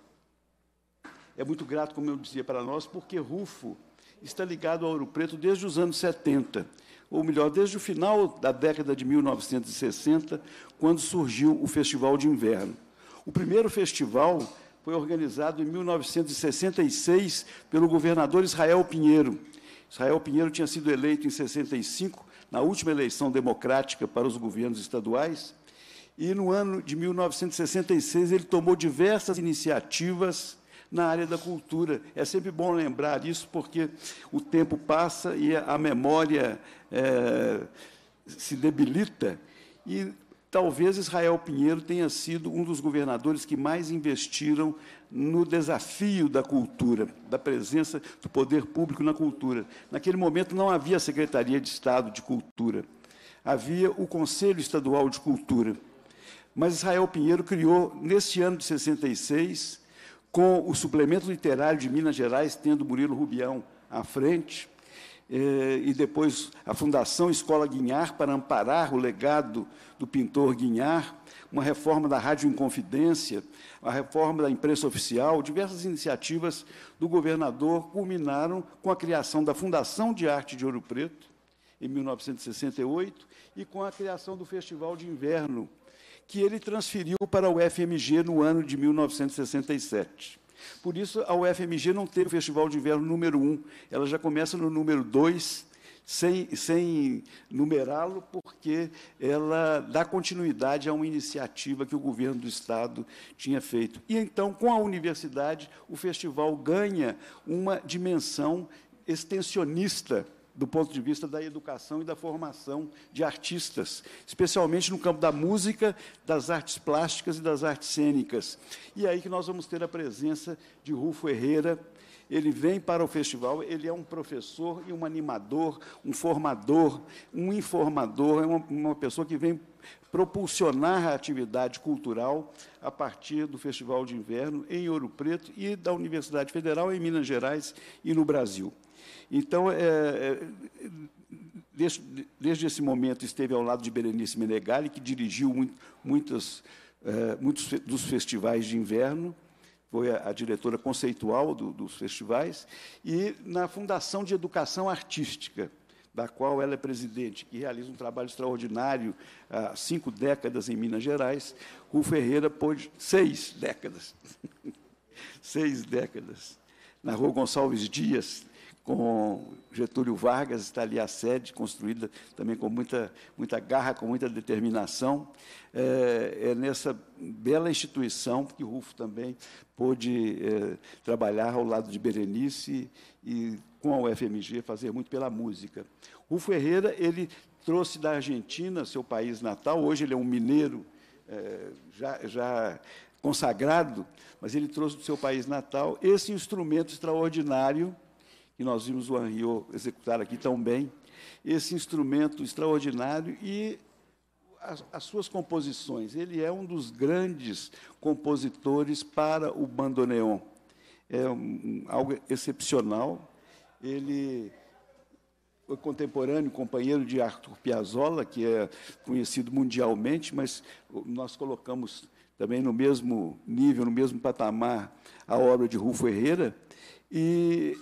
é muito grato, como eu dizia, para nós, porque Rufo está ligado ao Ouro Preto desde os anos 70, ou melhor, desde o final da década de 1960, quando surgiu o Festival de Inverno. O primeiro festival foi organizado em 1966 pelo governador Israel Pinheiro. Israel Pinheiro tinha sido eleito em 65, na última eleição democrática para os governos estaduais, e no ano de 1966 ele tomou diversas iniciativas na área da cultura. É sempre bom lembrar isso, porque o tempo passa e a memória é, se debilita. E Talvez Israel Pinheiro tenha sido um dos governadores que mais investiram no desafio da cultura, da presença do poder público na cultura. Naquele momento não havia Secretaria de Estado de Cultura, havia o Conselho Estadual de Cultura. Mas Israel Pinheiro criou, neste ano de 66, com o suplemento literário de Minas Gerais, tendo Murilo Rubião à frente, eh, e depois a Fundação Escola Guinhar para amparar o legado do pintor Guinhar, uma reforma da Rádio Inconfidência, a reforma da imprensa oficial, diversas iniciativas do governador culminaram com a criação da Fundação de Arte de Ouro Preto, em 1968, e com a criação do Festival de Inverno, que ele transferiu para o FMG no ano de 1967. Por isso, a UFMG não tem o Festival de Inverno número 1, um, ela já começa no número 2, sem, sem numerá-lo, porque ela dá continuidade a uma iniciativa que o governo do Estado tinha feito. E então, com a universidade, o festival ganha uma dimensão extensionista do ponto de vista da educação e da formação de artistas, especialmente no campo da música, das artes plásticas e das artes cênicas. E é aí que nós vamos ter a presença de Rufo Herrera. Ele vem para o festival, ele é um professor e um animador, um formador, um informador, é uma, uma pessoa que vem propulsionar a atividade cultural a partir do Festival de Inverno em Ouro Preto e da Universidade Federal em Minas Gerais e no Brasil. Então, é, é desde, desde, esse momento, esteve ao lado de Berenice Menegali, que dirigiu muito, muitas, é, muitos dos festivais de inverno, foi a, a diretora conceitual do, dos festivais, e na Fundação de Educação Artística, da qual ela é presidente, que realiza um trabalho extraordinário há cinco décadas em Minas Gerais, Rui Ferreira pôde seis décadas. *laughs* seis décadas. Na rua Gonçalves Dias, com Getúlio Vargas, está ali a sede, construída também com muita, muita garra, com muita determinação. É, é nessa bela instituição que o Rufo também pôde é, trabalhar ao lado de Berenice e, com a UFMG, fazer muito pela música. Rufo Herrera, ele trouxe da Argentina, seu país natal, hoje ele é um mineiro é, já, já consagrado, mas ele trouxe do seu país natal esse instrumento extraordinário, e nós vimos o Henriot executar aqui tão bem, esse instrumento extraordinário e as, as, suas composições. Ele é um dos grandes compositores para o bandoneon. É um, algo excepcional. Ele foi contemporâneo, companheiro de Arthur Piazzolla, que é conhecido mundialmente, mas nós colocamos também no mesmo nível, no mesmo patamar, a obra de Rufo Herrera. E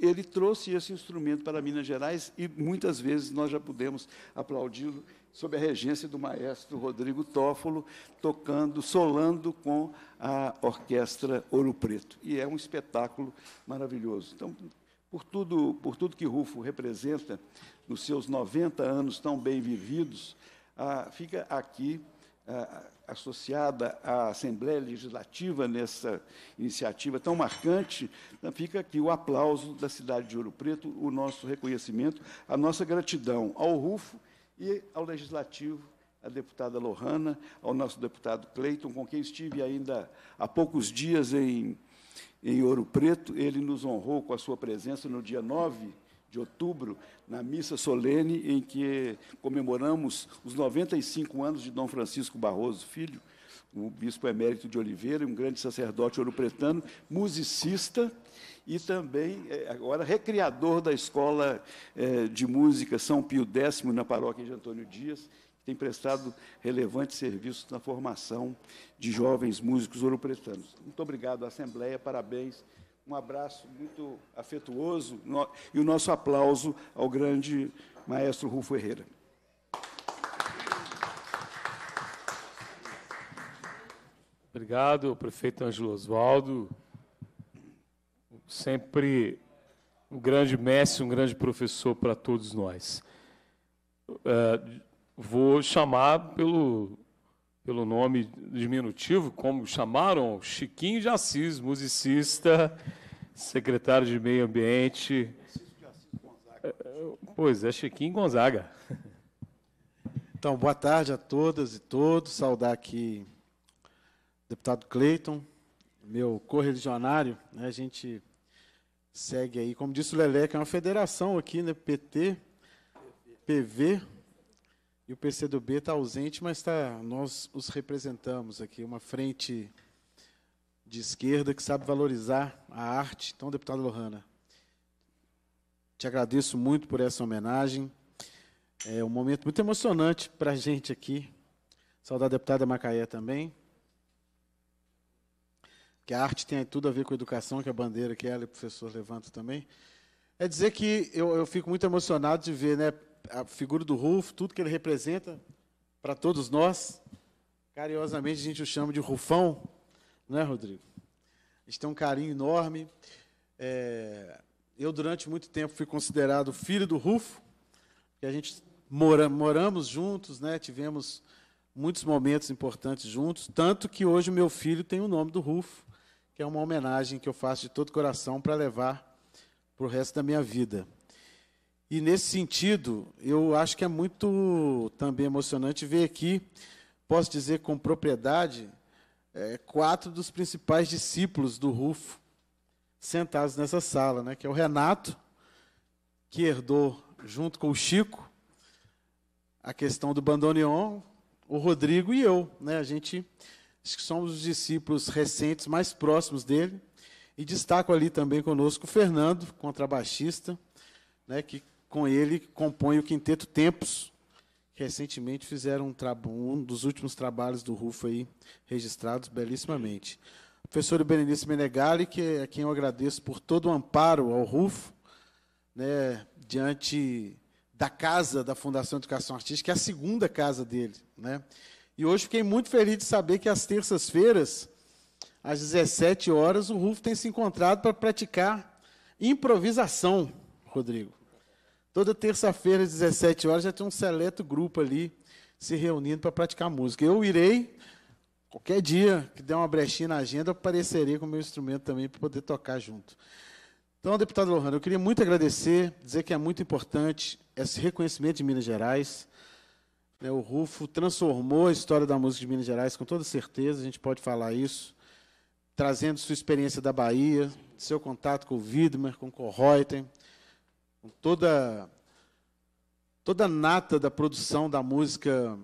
ele trouxe esse instrumento para Minas Gerais e muitas vezes nós já pudemos aplaudi-lo sob a regência do maestro Rodrigo Tófolo, tocando, solando com a Orquestra Ouro Preto. E é um espetáculo maravilhoso. Então, por tudo, por tudo que Rufo representa, nos seus 90 anos tão bem vividos, ah, fica aqui associada à Assembleia Legislativa nessa iniciativa tão marcante, então fica aqui o aplauso da cidade de Ouro Preto, o nosso reconhecimento, a nossa gratidão ao Rufo e ao Legislativo, à deputada Lohana, ao nosso deputado Cleiton, com quem estive ainda há poucos dias em, em Ouro Preto. Ele nos honrou com a sua presença no dia 9 de outubro, na missa solene em que comemoramos os 95 anos de Dom Francisco Barroso Filho, o bispo emérito de Oliveira, um grande sacerdote ouro-pretano, musicista e também, é, agora, recriador da Escola é, de Música São Pio X, na paróquia de Antônio Dias, que tem prestado relevantes serviços na formação de jovens músicos ouro-pretanos. Muito obrigado à Assembleia, parabéns um abraço muito afetuoso e o nosso aplauso ao grande maestro Rufo Herrera. Obrigado, prefeito Ângelo Oswaldo. Sempre um grande mestre, um grande professor para todos nós. Uh, vou chamar pelo pelo nome diminutivo, como chamaram, Chiquinho de Assis, musicista, secretário de Meio Ambiente. É, pois é, Chiquinho Gonzaga. Então, boa tarde a todas e todos. Saudar aqui o deputado Cleiton, meu correligionário. Né? A gente segue aí, como disse o Lelé, que é uma federação aqui, né? PT, PV, e o PCdoB está ausente, mas tá, nós os representamos aqui, uma frente de esquerda que sabe valorizar a arte. Então, deputada Lohana, te agradeço muito por essa homenagem. É um momento muito emocionante para a gente aqui. Saudar a deputada Macaé também. Que a arte tem tudo a ver com a educação, que a bandeira que ela e o professor levantam também. É dizer que eu, eu fico muito emocionado de ver, né? a figura do Rufo, tudo que ele representa para todos nós. cariosamente a gente o chama de Rufão, não é, Rodrigo? A gente tem um carinho enorme. É, eu, durante muito tempo, fui considerado filho do Rufo, que a gente mora, moramos juntos, né, tivemos muitos momentos importantes juntos, tanto que hoje o meu filho tem o nome do Rufo, que é uma homenagem que eu faço de todo coração para levar para o resto da minha vida. E nesse sentido, eu acho que é muito também emocionante ver aqui, posso dizer com propriedade, é, quatro dos principais discípulos do Rufo sentados nessa sala, né? Que é o Renato, que herdou junto com o Chico a questão do bandoneon, o Rodrigo e eu, né? A gente acho que somos os discípulos recentes mais próximos dele. E destaco ali também conosco o Fernando, contrabaixista, né, que com ele compõe o Quinteto Tempos. Recentemente fizeram um, um dos últimos trabalhos do Rufo aí, registrados belíssimamente. professor Berenice Menegali, que é a quem eu agradeço por todo o amparo ao Rufo, né, diante da casa da Fundação Educação Artística, que é a segunda casa dele. Né? E hoje fiquei muito feliz de saber que às terças-feiras, às 17 horas, o Rufo tem se encontrado para praticar improvisação, Rodrigo. Toda terça-feira, às 17 horas, já tem um seleto grupo ali se reunindo para praticar música. Eu irei, qualquer dia que der uma brechinha na agenda, aparecerei com o meu instrumento também para poder tocar junto. Então, deputado Lohan, eu queria muito agradecer, dizer que é muito importante esse reconhecimento de Minas Gerais. É, o Rufo transformou a história da música de Minas Gerais, com toda certeza, a gente pode falar isso, trazendo sua experiência da Bahia, seu contato com o Widmer, com o Corroiten com toda toda a nata da produção da música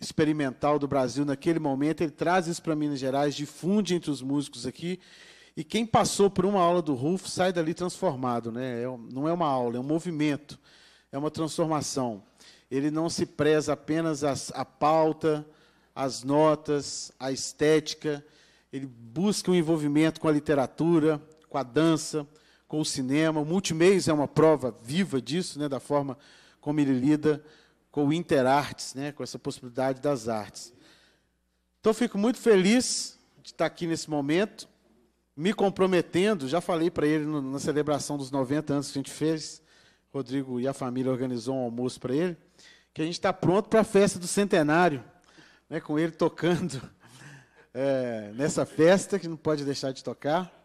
experimental do Brasil naquele momento. Ele traz isso para Minas Gerais, difunde entre os músicos aqui. E quem passou por uma aula do Ruf sai dali transformado, né? É, não é uma aula, é um movimento, é uma transformação. Ele não se preza apenas as, a pauta, as notas, a estética. Ele busca um envolvimento com a literatura, com a dança, com o cinema. O Multimeios é uma prova viva disso, né, da forma como ele lida com o Interartes, né, com essa possibilidade das artes. Então, fico muito feliz de estar aqui nesse momento, me comprometendo, já falei para ele no, na celebração dos 90 anos que a gente fez, Rodrigo e a família organizou um almoço para ele, que a gente está pronto para a festa do centenário, né, com ele tocando é, *laughs* nessa festa, que não pode deixar de tocar.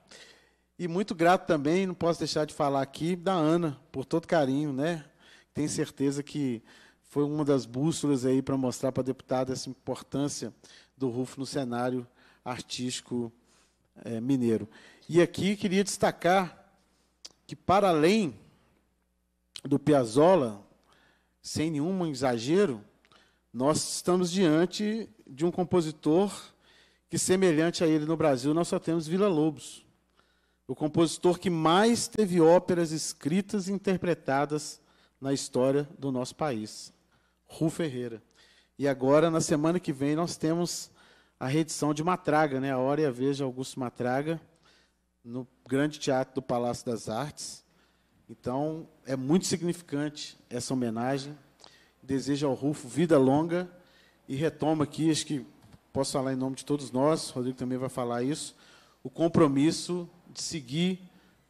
E muito grato também, não posso deixar de falar aqui, da Ana, por todo carinho, né? Tenho certeza que foi uma das bússolas aí para mostrar para a deputada essa importância do Rufo no cenário artístico é, mineiro. E aqui queria destacar que, para além do Piazzolla, sem nenhum exagero, nós estamos diante de um compositor que, semelhante a ele no Brasil, nós só temos Vila Lobos o compositor que mais teve óperas escritas e interpretadas na história do nosso país, Ru Ferreira. E agora, na semana que vem, nós temos a reedição de Matraga, né? A Hora e a Veja Augusto Matraga, no Grande Teatro do Palácio das Artes. Então, é muito significante essa homenagem. Desejo ao Rufo vida longa e retomo aqui, acho que posso falar em nome de todos nós, o Rodrigo também vai falar isso, o compromisso de seguir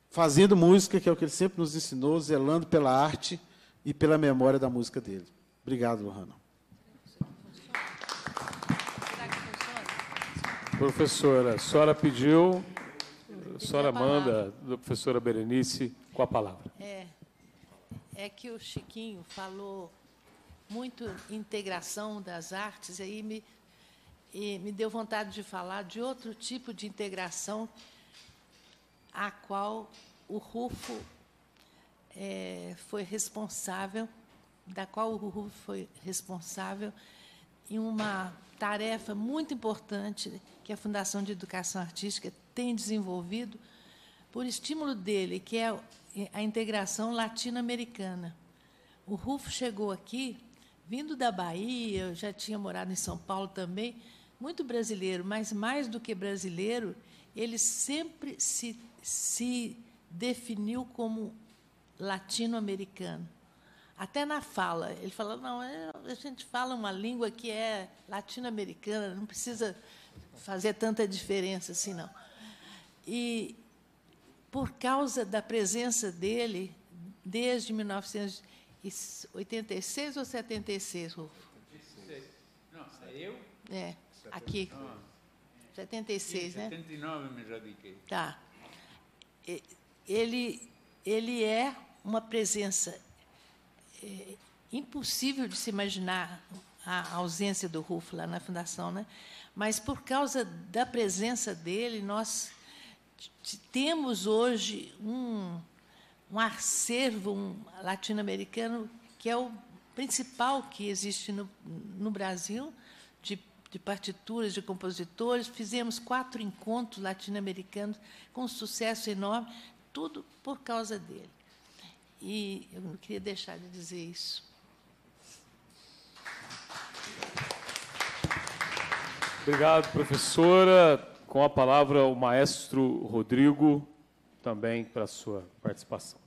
fazendo música, que é o que ele sempre nos ensinou, zelando pela arte e pela memória da música dele. Obrigado, Lohana. Professora, a senhora pediu, a senhora manda, a professora Berenice, com a palavra. É, é que o Chiquinho falou muito integração das artes, aí me, e me deu vontade de falar de outro tipo de integração a qual o Rufo é, foi responsável, da qual o Rufo foi responsável em uma tarefa muito importante que a Fundação de Educação Artística tem desenvolvido por estímulo dele, que é a integração latino-americana. O Rufo chegou aqui, vindo da Bahia, eu já tinha morado em São Paulo também, muito brasileiro, mas mais do que brasileiro, ele sempre se se definiu como latino-americano. Até na fala, ele falou: não, é, a gente fala uma língua que é latino-americana, não precisa fazer tanta diferença assim, não. E por causa da presença dele, desde 1986 ou 76, Rufo? Não, eu? É, aqui. 76, ah. né? 79 me radiquei. Tá ele, ele é uma presença é, impossível de se imaginar a ausência do Rufo lá na fundação, né? Mas por causa da presença dele, nós temos hoje um, um acervo um latino-americano que é o principal que existe no, no Brasil de partituras de compositores, fizemos quatro encontros latino-americanos com sucesso enorme, tudo por causa dele. E eu não queria deixar de dizer isso. Obrigado, professora. Com a palavra, o maestro Rodrigo, também para a sua participação.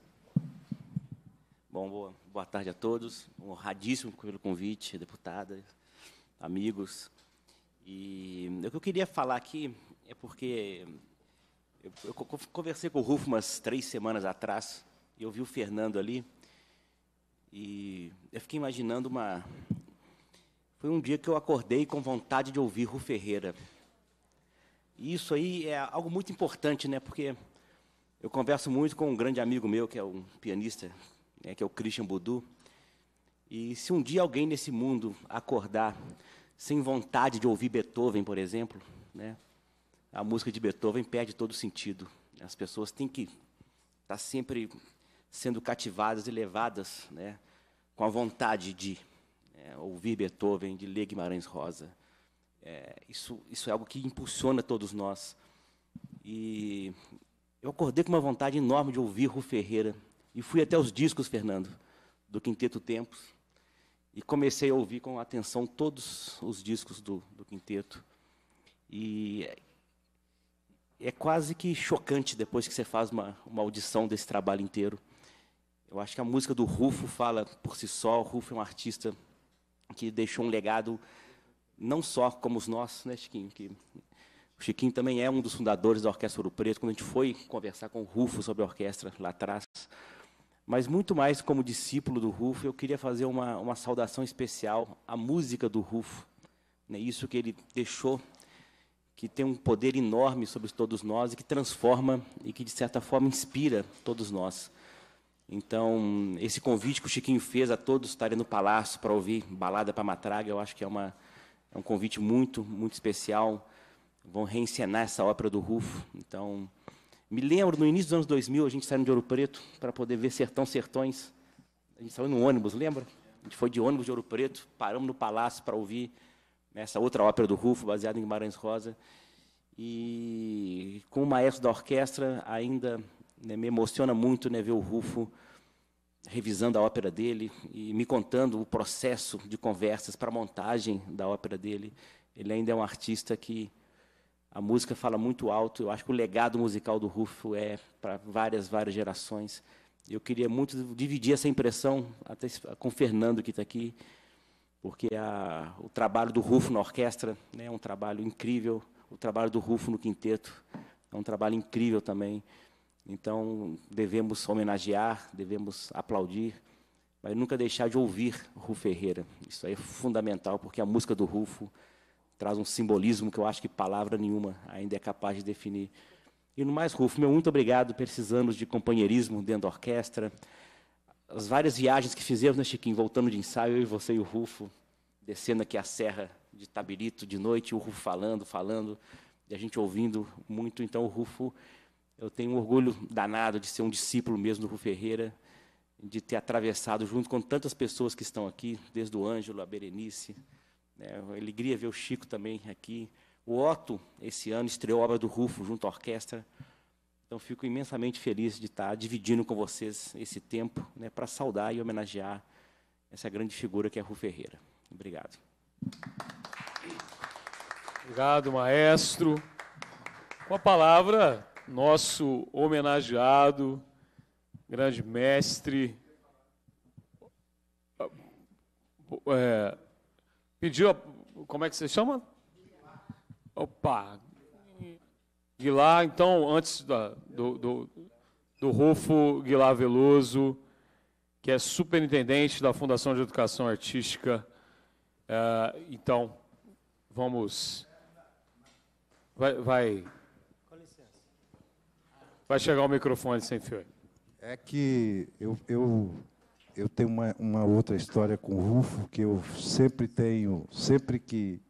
Bom, boa, boa tarde a todos. Honradíssimo pelo convite, deputada, amigos. E o que eu queria falar aqui é porque eu, eu conversei com o Rufo umas três semanas atrás, e eu vi o Fernando ali, e eu fiquei imaginando uma. Foi um dia que eu acordei com vontade de ouvir Rufo Ferreira. E isso aí é algo muito importante, né? Porque eu converso muito com um grande amigo meu, que é um pianista, né, que é o Christian Boudou. E se um dia alguém nesse mundo acordar sem vontade de ouvir Beethoven, por exemplo, né? a música de Beethoven perde todo sentido. As pessoas têm que estar tá sempre sendo cativadas e levadas né? com a vontade de é, ouvir Beethoven, de ler Guimarães Rosa. É, isso, isso é algo que impulsiona todos nós. E eu acordei com uma vontade enorme de ouvir Rui Ferreira. E fui até os discos, Fernando, do Quinteto Tempos. E comecei a ouvir com atenção todos os discos do, do quinteto. E é, é quase que chocante depois que você faz uma, uma audição desse trabalho inteiro. Eu acho que a música do Rufo fala por si só. O Rufo é um artista que deixou um legado não só como os nossos, né, Chiquinho? Que o Chiquinho também é um dos fundadores da Orquestra Ouro Preto. Quando a gente foi conversar com o Rufo sobre a orquestra lá atrás, mas muito mais como discípulo do Rufo, eu queria fazer uma, uma saudação especial à música do Rufo. Né? Isso que ele deixou, que tem um poder enorme sobre todos nós e que transforma e que, de certa forma, inspira todos nós. Então, esse convite que o Chiquinho fez a todos estarem no palácio para ouvir Balada para Matraga, eu acho que é, uma, é um convite muito, muito especial. Vão reencenar essa ópera do Rufo. Então, me lembro, no início dos anos 2000, a gente saiu de Ouro Preto para poder ver Sertão Sertões. A gente saiu no ônibus, lembra? A gente foi de ônibus de Ouro Preto, paramos no Palácio para ouvir essa outra ópera do Rufo, baseada em Guimarães Rosa. E com o maestro da orquestra, ainda né, me emociona muito né, ver o Rufo revisando a ópera dele e me contando o processo de conversas para a montagem da ópera dele. Ele ainda é um artista que a música fala muito alto. Eu acho que o legado musical do Rufo é para várias, várias gerações. Eu queria muito dividir essa impressão até com o Fernando, que está aqui, porque a, o trabalho do Rufo na orquestra né, é um trabalho incrível. O trabalho do Rufo no quinteto é um trabalho incrível também. Então, devemos homenagear, devemos aplaudir, mas nunca deixar de ouvir Rufo Ferreira. Isso aí é fundamental, porque a música do Rufo traz um simbolismo que eu acho que palavra nenhuma ainda é capaz de definir. E no mais, Rufo, meu muito obrigado por esses anos de companheirismo dentro da orquestra, as várias viagens que fizemos, né, Chiquinho, voltando de ensaio, eu e você e o Rufo, descendo aqui a serra de Tabirito de noite, o Rufo falando, falando, e a gente ouvindo muito. Então, o Rufo, eu tenho um orgulho danado de ser um discípulo mesmo do Rufo Ferreira, de ter atravessado junto com tantas pessoas que estão aqui, desde o Ângelo, a Berenice, é uma alegria ver o Chico também aqui. O Otto, esse ano, estreou a obra do Rufo junto à orquestra. Então, fico imensamente feliz de estar dividindo com vocês esse tempo né, para saudar e homenagear essa grande figura que é Rufo Ferreira. Obrigado. Obrigado, maestro. Com a palavra, nosso homenageado, grande mestre. É, Pediu, como é que você chama? Opa, Guilar, então, antes da, do, do, do Rufo Guilar Veloso, que é superintendente da Fundação de Educação Artística. É, então, vamos. Vai, vai. Vai chegar o microfone sem fio. É que eu, eu eu tenho uma, uma, outra história com o Rufo, que eu sempre tenho, sempre que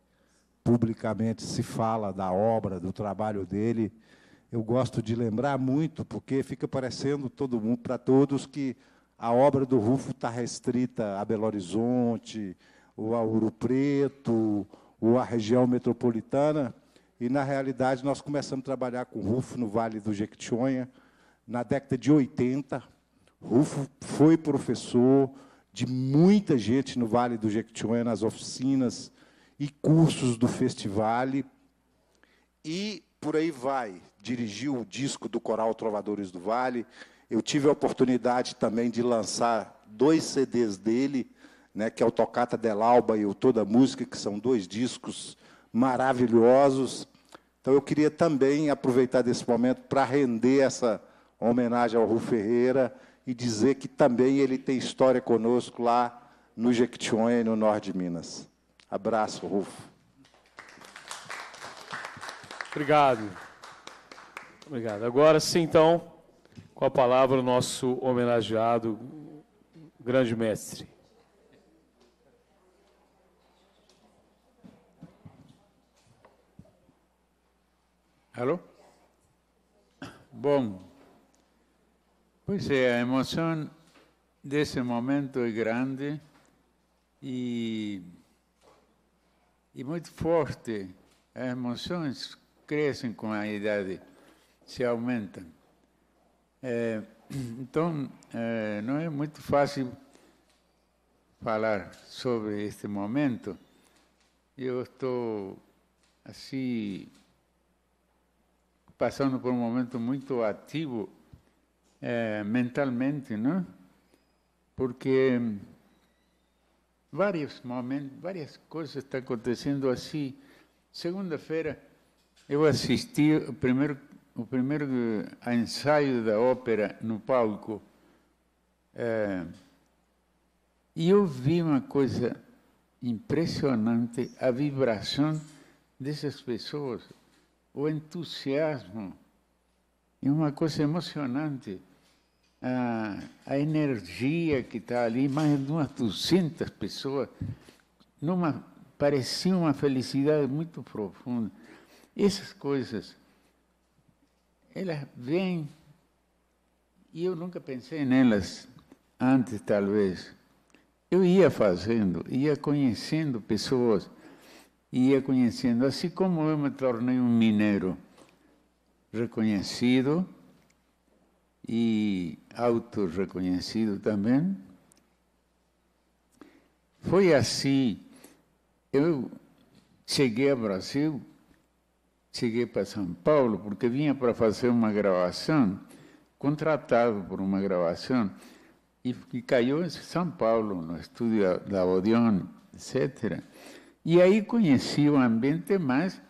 publicamente se fala da obra, do trabalho dele, eu gosto de lembrar muito, porque fica parecendo todo mundo, para todos, que a obra do Rufo está restrita a Belo Horizonte, ou a Ouro Preto, ou a região metropolitana. E, na realidade, nós começamos a trabalhar com o Rufo no Vale do Jequitinhonha, na década de 80, Rufo foi professor de muita gente no Vale do Jequitinhonha, nas oficinas e cursos do Festival E por aí vai. Dirigiu o disco do Coral Trovadores do Vale. Eu tive a oportunidade também de lançar dois CDs dele, né, que é o Tocata Delalba e o Toda Música, que são dois discos maravilhosos. Então eu queria também aproveitar desse momento para render essa homenagem ao Rufo Ferreira e dizer que também ele tem história conosco lá no Jequitinhonha no norte de Minas. Abraço, Rufo. Obrigado. Obrigado. Agora sim, então, com a palavra o nosso homenageado, grande mestre. Alô? Bom, Pois é, a emoção desse momento é grande e, e muito forte. As emoções crescem com a idade, se aumentam. É, então, é, não é muito fácil falar sobre este momento. Eu estou, assim, passando por um momento muito ativo é, mentalmente, né? Porque hum, vários momentos, várias coisas estão acontecendo assim. Segunda-feira eu assisti o primeiro, o primeiro eh, ensaio da ópera no palco. É, e eu vi uma coisa impressionante, a vibração dessas pessoas, o entusiasmo. É uma coisa emocionante a, a energia que está ali, mais de umas 200 pessoas, numa, parecia uma felicidade muito profunda. Essas coisas, elas vêm, e eu nunca pensei nelas antes, talvez. Eu ia fazendo, ia conhecendo pessoas, ia conhecendo, assim como eu me tornei um mineiro reconhecido e autorreconhecido também. Foi assim. Eu cheguei ao Brasil, cheguei para São Paulo, porque vinha para fazer uma gravação, contratado por uma gravação, e, e caiu em São Paulo, no estúdio da Odeon, etc. E aí conheci o ambiente, mas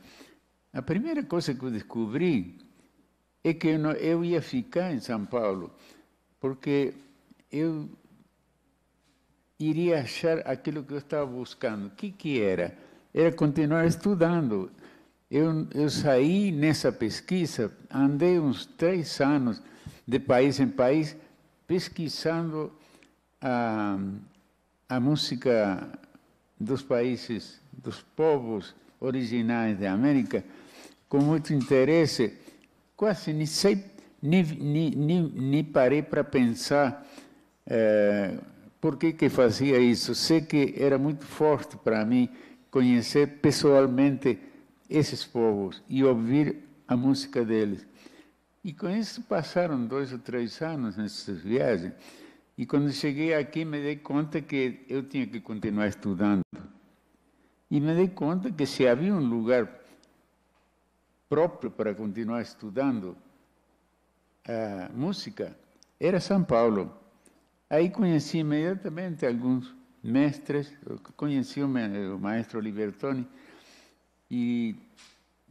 a primeira coisa que eu descobri é que eu, não, eu ia ficar em São Paulo porque eu iria achar aquilo que eu estava buscando. O que, que era? Era continuar estudando. Eu, eu saí nessa pesquisa, andei uns três anos de país em país pesquisando a, a música dos países, dos povos originais da América, com muito interesse. Quase nem sei nem, parei para pensar é, por que, que fazia isso. Sei que era muito forte para mim conhecer pessoalmente esses povos e ouvir a música deles. E com isso passaram dois ou três anos nessas viagens. E quando cheguei aqui, me dei conta que eu tinha que continuar estudando. E me dei conta que se havia um lugar próprio para continuar estudando, Eh, música era São Paulo. Ahí conocí imediatamente algunos mestres, conocí conheci maestro Libertoni y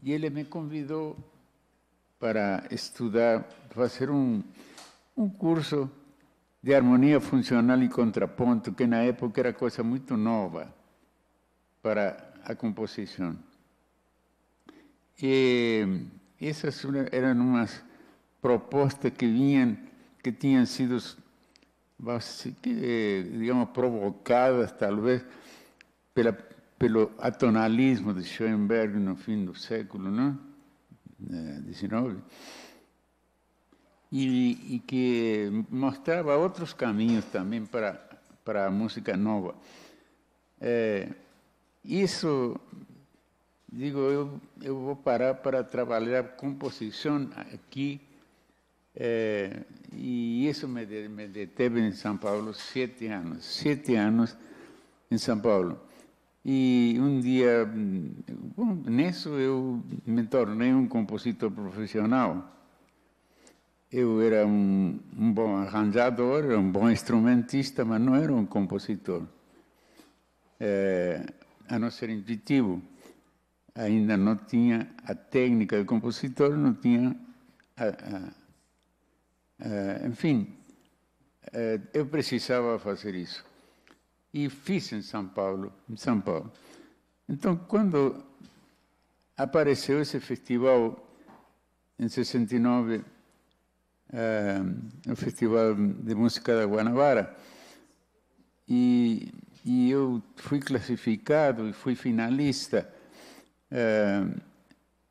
él me convidó para estudar, hacer un un curso de armonía funcional y contraponto, que en la época era cosa muy nueva para la composición. Eh, esas essas eran unas propuestas que vienen, que tinham sido, eh, digamos, provocadas vez pela, pelo atonalismo de Schoenberg no fin del século XIX, eh, y que mostraba otros caminos también para, para música nova. Eh, eso, digo, eu, eu vou parar para trabalhar composição aquí, É, eh, e isso me, de, me deteve em São Paulo sete anos. Sete anos em São Paulo. E um mm, dia, bom, nisso eu me tornei um compositor profissional. Eu era um, um bom arranjador, um bom instrumentista, mas não era um compositor. É, a não ser intuitivo. Ainda não tinha a técnica de compositor, não tinha a, a eh, enfim, eh, eu precisava fazer isso. E fiz em São Paulo, em São Paulo. Então, quando apareceu esse festival em 69, uh, eh, o Festival de Música da Guanabara, e, e eu fui classificado e fui finalista, uh,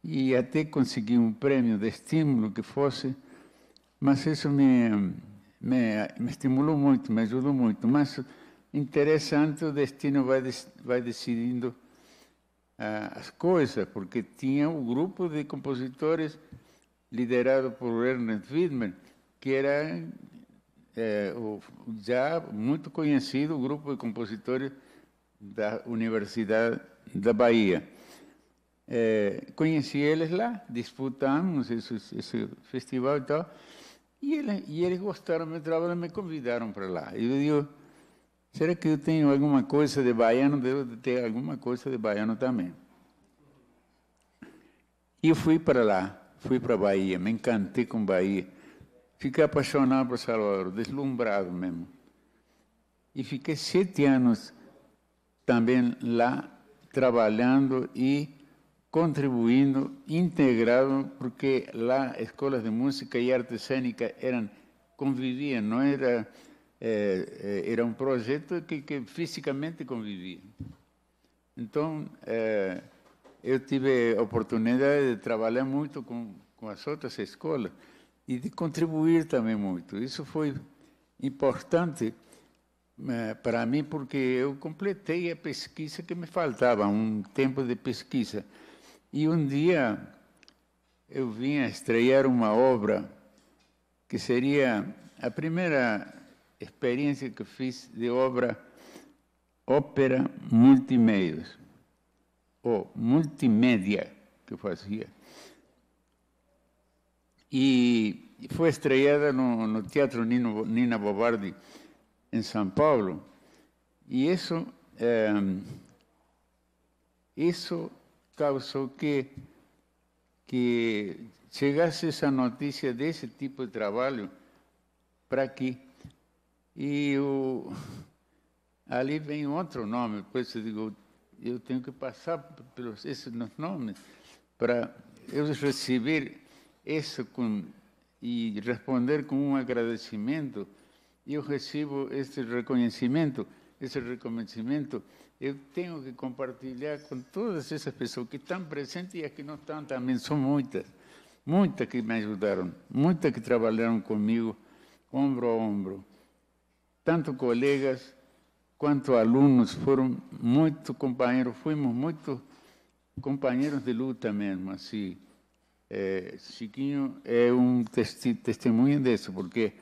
e até consegui um prêmio de estímulo que fosse, mas isso me, me, me estimulou muito, me ajudou muito. Mas interessante, o destino vai, vai decidindo uh, as coisas, porque tinha um grupo de compositores liderado por Ernest Widmer, que era é, o, já muito conhecido grupo de compositores da Universidade da Bahia. É, conheci eles lá, disputamos esse, esse festival e tal. E, ele, e eles gostaram do meu trabalho, me convidaram para lá. E eu digo, será que eu tenho alguma coisa de baiano? Devo ter alguma coisa de baiano também. E eu fui para lá, fui para a Bahia, me encantei com Bahia. Fiquei apaixonado por Salvador, deslumbrado mesmo. E fiquei sete anos também lá, trabalhando e contribuindo integrado, porque lá escolas de música e arte escénica eram conviviam não era, eh, eh era um projeto que, que convivia então eh, eu tive a oportunidade de trabalhar muito com, com as outras escolas e de contribuir também muito. Isso foi importante eh, para mim porque eu completei a pesquisa que me faltava, um tempo de pesquisa. E um dia eu vim a estrear uma obra que seria a primeira experiência que fiz de obra ópera multimeios ou multimédia que fazia. E foi estreada no, no Teatro Nino, Nina Bobardi, em São Paulo. E isso, é, isso causou que, que chegasse essa notícia desse tipo de trabalho para aqui. E o, ali vem outro nome, depois eu digo, eu tenho que passar pelos esses nomes para eu receber isso com, e responder com um agradecimento. Eu recebo esse reconhecimento, esse reconhecimento eu tenho que compartilhar com todas essas pessoas que estão presentes e as que não estão também, são muitas. Muitas que me ajudaram, muitas que trabalharam comigo, ombro a ombro. Tanto colegas quanto alunos foram muito companheiros, fomos muito companheiros de luta mesmo, assim. É, Chiquinho é um testi testemunho disso, porque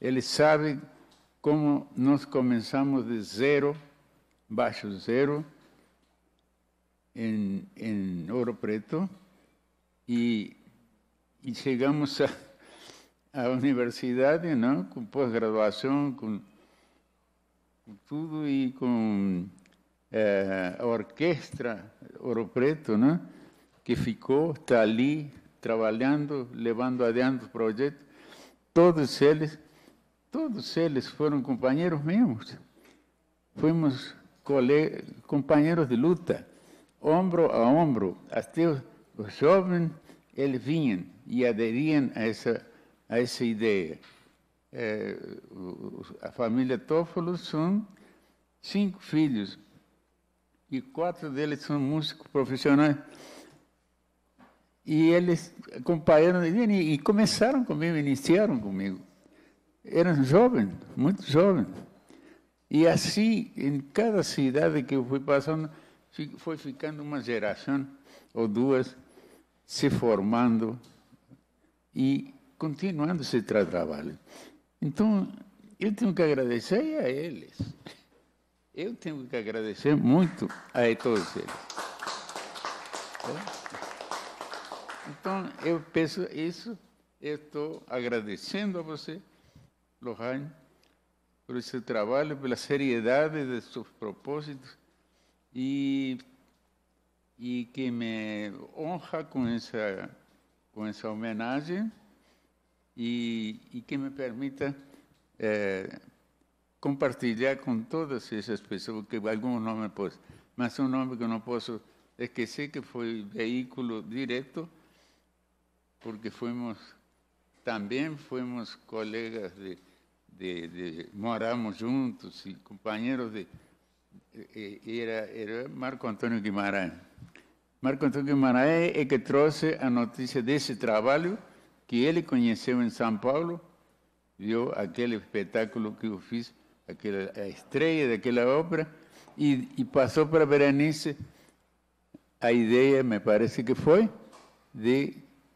ele sabe como nós começamos de zero bajo cero en, Oro Preto y, llegamos a, la universidad, ¿no? Con posgraduación, con, todo y con eh, orquesta Oro Preto, ¿no? Que ficou, está ali trabajando, levando adelante proyectos. Todos ellos todos ellos fueron compañeros míos fuimos companheiros de luta, ombro a ombro, até os jovens eles vinham e aderiam a essa, a essa ideia. É, a família Tófolo são cinco filhos e quatro deles são músicos profissionais. E eles acompanharam e, e começaram comigo, iniciaram comigo. Eram jovens, muito jovens e assim em cada cidade que eu fui passando foi ficando uma geração ou duas se formando e continuando esse trabalho. Então, eu tenho que agradecer a eles. Eu tenho que agradecer muito a todos eles. Então, eu penso isso, eu estou agradecendo a você, Lohan, por ese trabajo, por la seriedad de sus propósitos y, que me honra con esa, con esa homenaje y, que me permita eh, compartir con con todas esas personas que algunos nombre me más un un nombre que no puedo, es que que fue el vehículo directo porque fuimos, también fuimos colegas de de, de moramos juntos e companheiros de era era Marco Antônio Guimarães. Marco Antônio Guimarães é que trouxe a notícia desse trabalho que ele conheceu em São Paulo, viu aquele espetáculo que eu fiz, aquela a estreia daquela obra e, e passou para Berenice a ideia, me parece que foi, de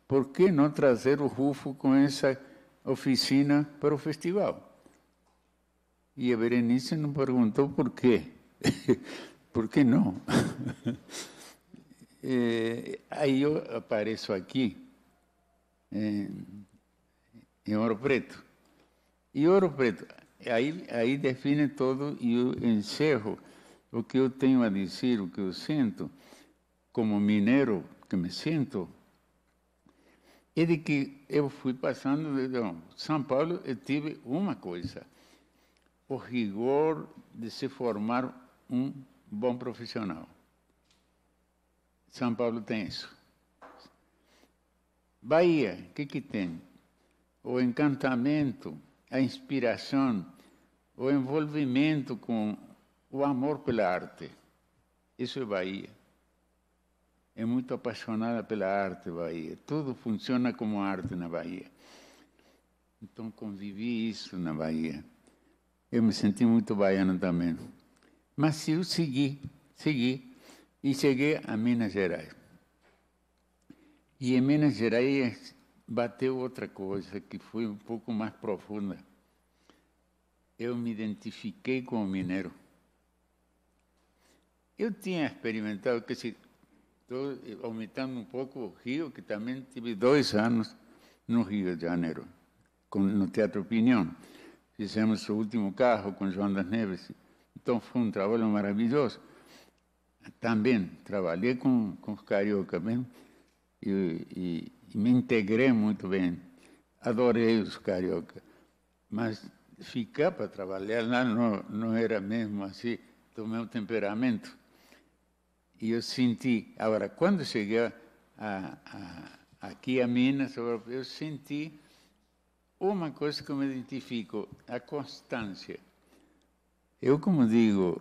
por que não trazer o Rufo com essa oficina para o festival. Y a Berenice não perguntou por qué, *laughs* por qué no? *laughs* Eh, ahí aí eu apareço aqui, Oro em Preto. E Oro Preto, aí, define todo y eu encerro o que eu tenho a decir, lo que eu sinto, como mineiro que me siento, é de que eu fui passando de então, São Paulo e tive uma coisa, o rigor de se formar um bom profissional. São Paulo tem isso. Bahia, o que, que tem? O encantamento, a inspiração, o envolvimento com o amor pela arte. Isso é Bahia é muito apaixonada pela arte Bahia. Tudo funciona como arte na Bahia. Então convivi isso na Bahia. Eu me senti muito baiano também. Mas eu segui, segui e cheguei a Minas Gerais. E em Minas Gerais bateu outra coisa que foi um pouco mais profunda. Eu me identifiquei com o mineiro. Eu tinha experimentado que se Estou aumentando eh, um pouco o Rio, que também tive dois anos no Rio de Janeiro, com, no Teatro Opinião. Fizemos o último carro com João das Neves. Então, foi um trabalho maravilhoso. Também trabalhei com, com os cariocas mesmo e, e, e me integrei muito bem. Adorei os cariocas. Mas ficar para trabalhar lá não, não era mesmo assim do meu temperamento. E eu senti, agora, quando cheguei a, a, aqui a Minas, eu senti uma coisa que eu me identifico, a constância. Eu, como digo,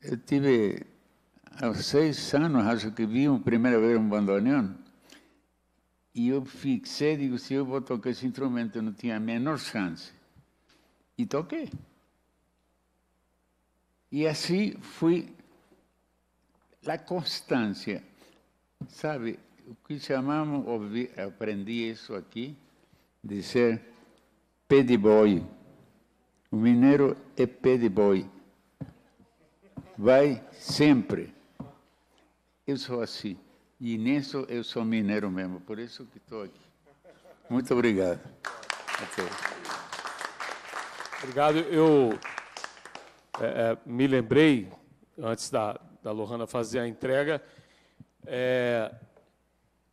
eu tive, aos seis anos, acho que vi a primeira vez um bandoneon, e eu fixei, digo, se eu vou tocar esse instrumento, eu não tinha a menor chance. E toquei. E assim fui la constancia. ¿Sabe? que chamamos, aprendi isso aqui, de ser pé boy O mineiro é pé boy Vai sempre. Eu sou assim. E nisso eu sou mineiro mesmo, por isso que estou aqui. Muito obrigado. Okay. Obrigado. Eu é, é me lembrei, antes da, da Lohana fazer a entrega. É,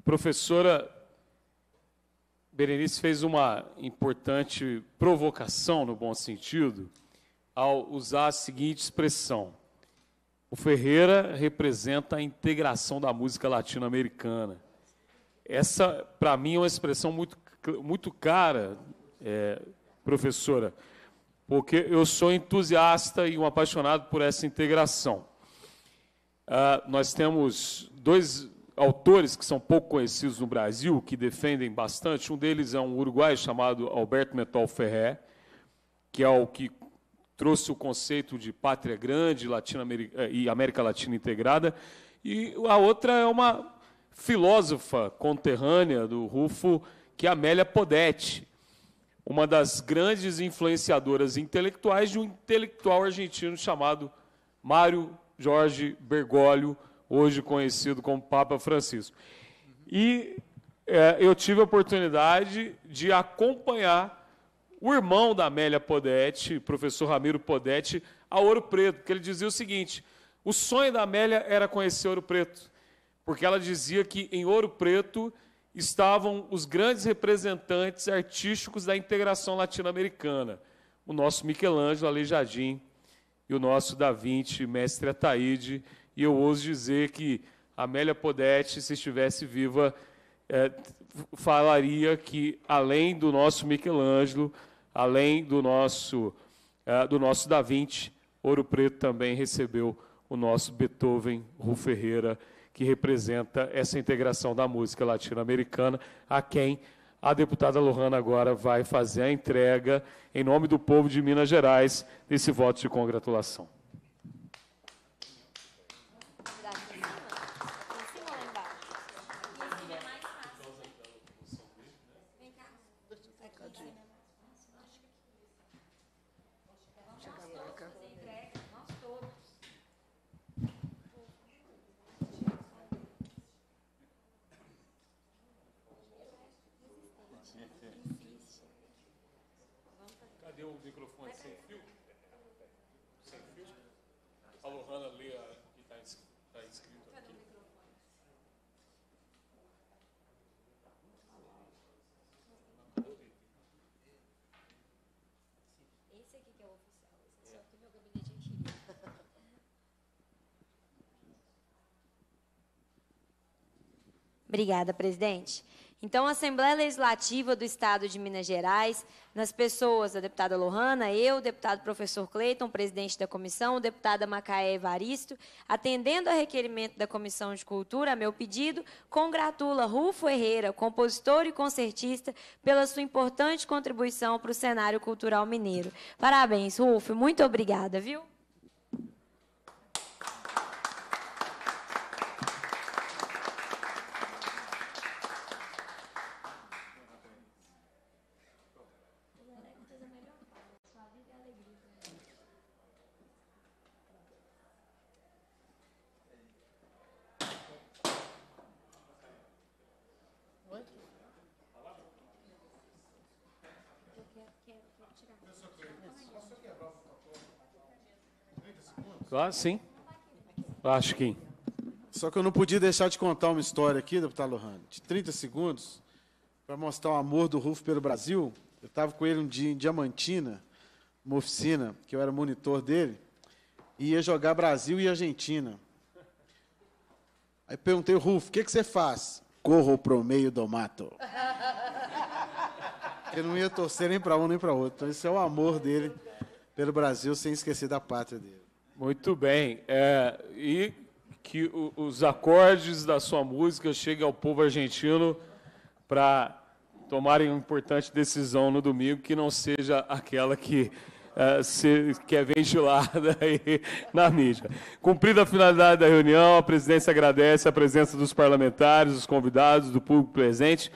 professora Berenice fez uma importante provocação, no bom sentido, ao usar a seguinte expressão: o Ferreira representa a integração da música latino-americana. Essa, para mim, é uma expressão muito, muito cara, é, professora, porque eu sou entusiasta e um apaixonado por essa integração. Ah, nós temos dois autores que são pouco conhecidos no Brasil, que defendem bastante. Um deles é um uruguaio chamado Alberto Metal Ferré, que é o que trouxe o conceito de pátria grande Latino eh, e América Latina integrada. E a outra é uma filósofa conterrânea do Rufo, que é Amélia Podetti, uma das grandes influenciadoras intelectuais de um intelectual argentino chamado Mário Jorge Bergoglio, hoje conhecido como Papa Francisco. E é, eu tive a oportunidade de acompanhar o irmão da Amélia Podete, professor Ramiro Podete, a Ouro Preto, que ele dizia o seguinte: o sonho da Amélia era conhecer Ouro Preto, porque ela dizia que em Ouro Preto estavam os grandes representantes artísticos da integração latino-americana, o nosso Michelangelo Aleijadinho, e o nosso da 20, mestre Ataíde. E eu ouso dizer que Amélia Podete, se estivesse viva, é, falaria que, além do nosso Michelangelo, além do nosso, é, do nosso Da Ouro Preto também recebeu o nosso Beethoven Rui Ferreira, que representa essa integração da música latino-americana, a quem a deputada Lohana agora vai fazer a entrega, em nome do povo de Minas Gerais, desse voto de congratulação. Obrigada, presidente. Então, a Assembleia Legislativa do Estado de Minas Gerais, nas pessoas da deputada Lohana, eu, o deputado professor Cleiton, presidente da comissão, o deputado Macaé Evaristo, atendendo a requerimento da Comissão de Cultura, a meu pedido, congratula Rufo Herrera, compositor e concertista, pela sua importante contribuição para o cenário cultural mineiro. Parabéns, Rufo, muito obrigada, viu? outro? É é? Claro, sim. Acho que. Só que eu não podia deixar de contar uma história aqui, deputado Lohan, de 30 segundos, para mostrar o amor do Rufo pelo Brasil. Eu estava com ele um dia em Diamantina, uma oficina, que eu era monitor dele, e ia jogar Brasil e Argentina. Aí perguntei, Rufo, o que, que você faz? corro pro meio do mato. Ele não ia torcer nem para um nem para outro. Então, esse é o amor dele pelo Brasil, sem esquecer da pátria dele. Muito bem. É, e que o, os acordes da sua música cheguem ao povo argentino para tomarem uma importante decisão no domingo que não seja aquela que é, se, que é ventilada *laughs* aí na mídia. Cumprida a finalidade da reunião, a presidência agradece a presença dos parlamentares, dos convidados, do público presente.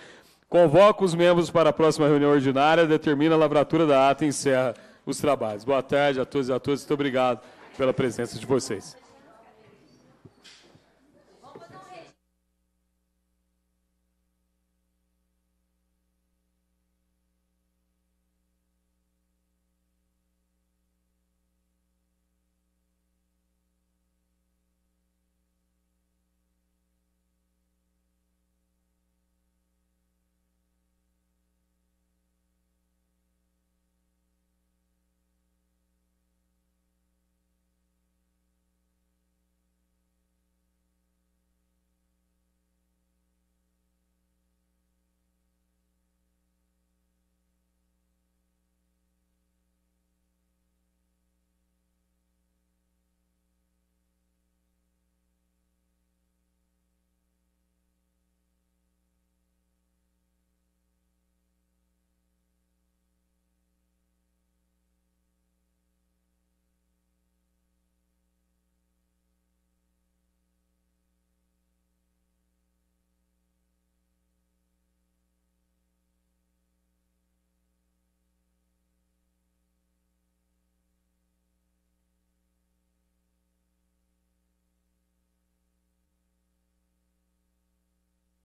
Convoca os membros para a próxima reunião ordinária, determina a lavratura da ata e encerra os trabalhos. Boa tarde a todos e a todas. Muito obrigado pela presença de vocês.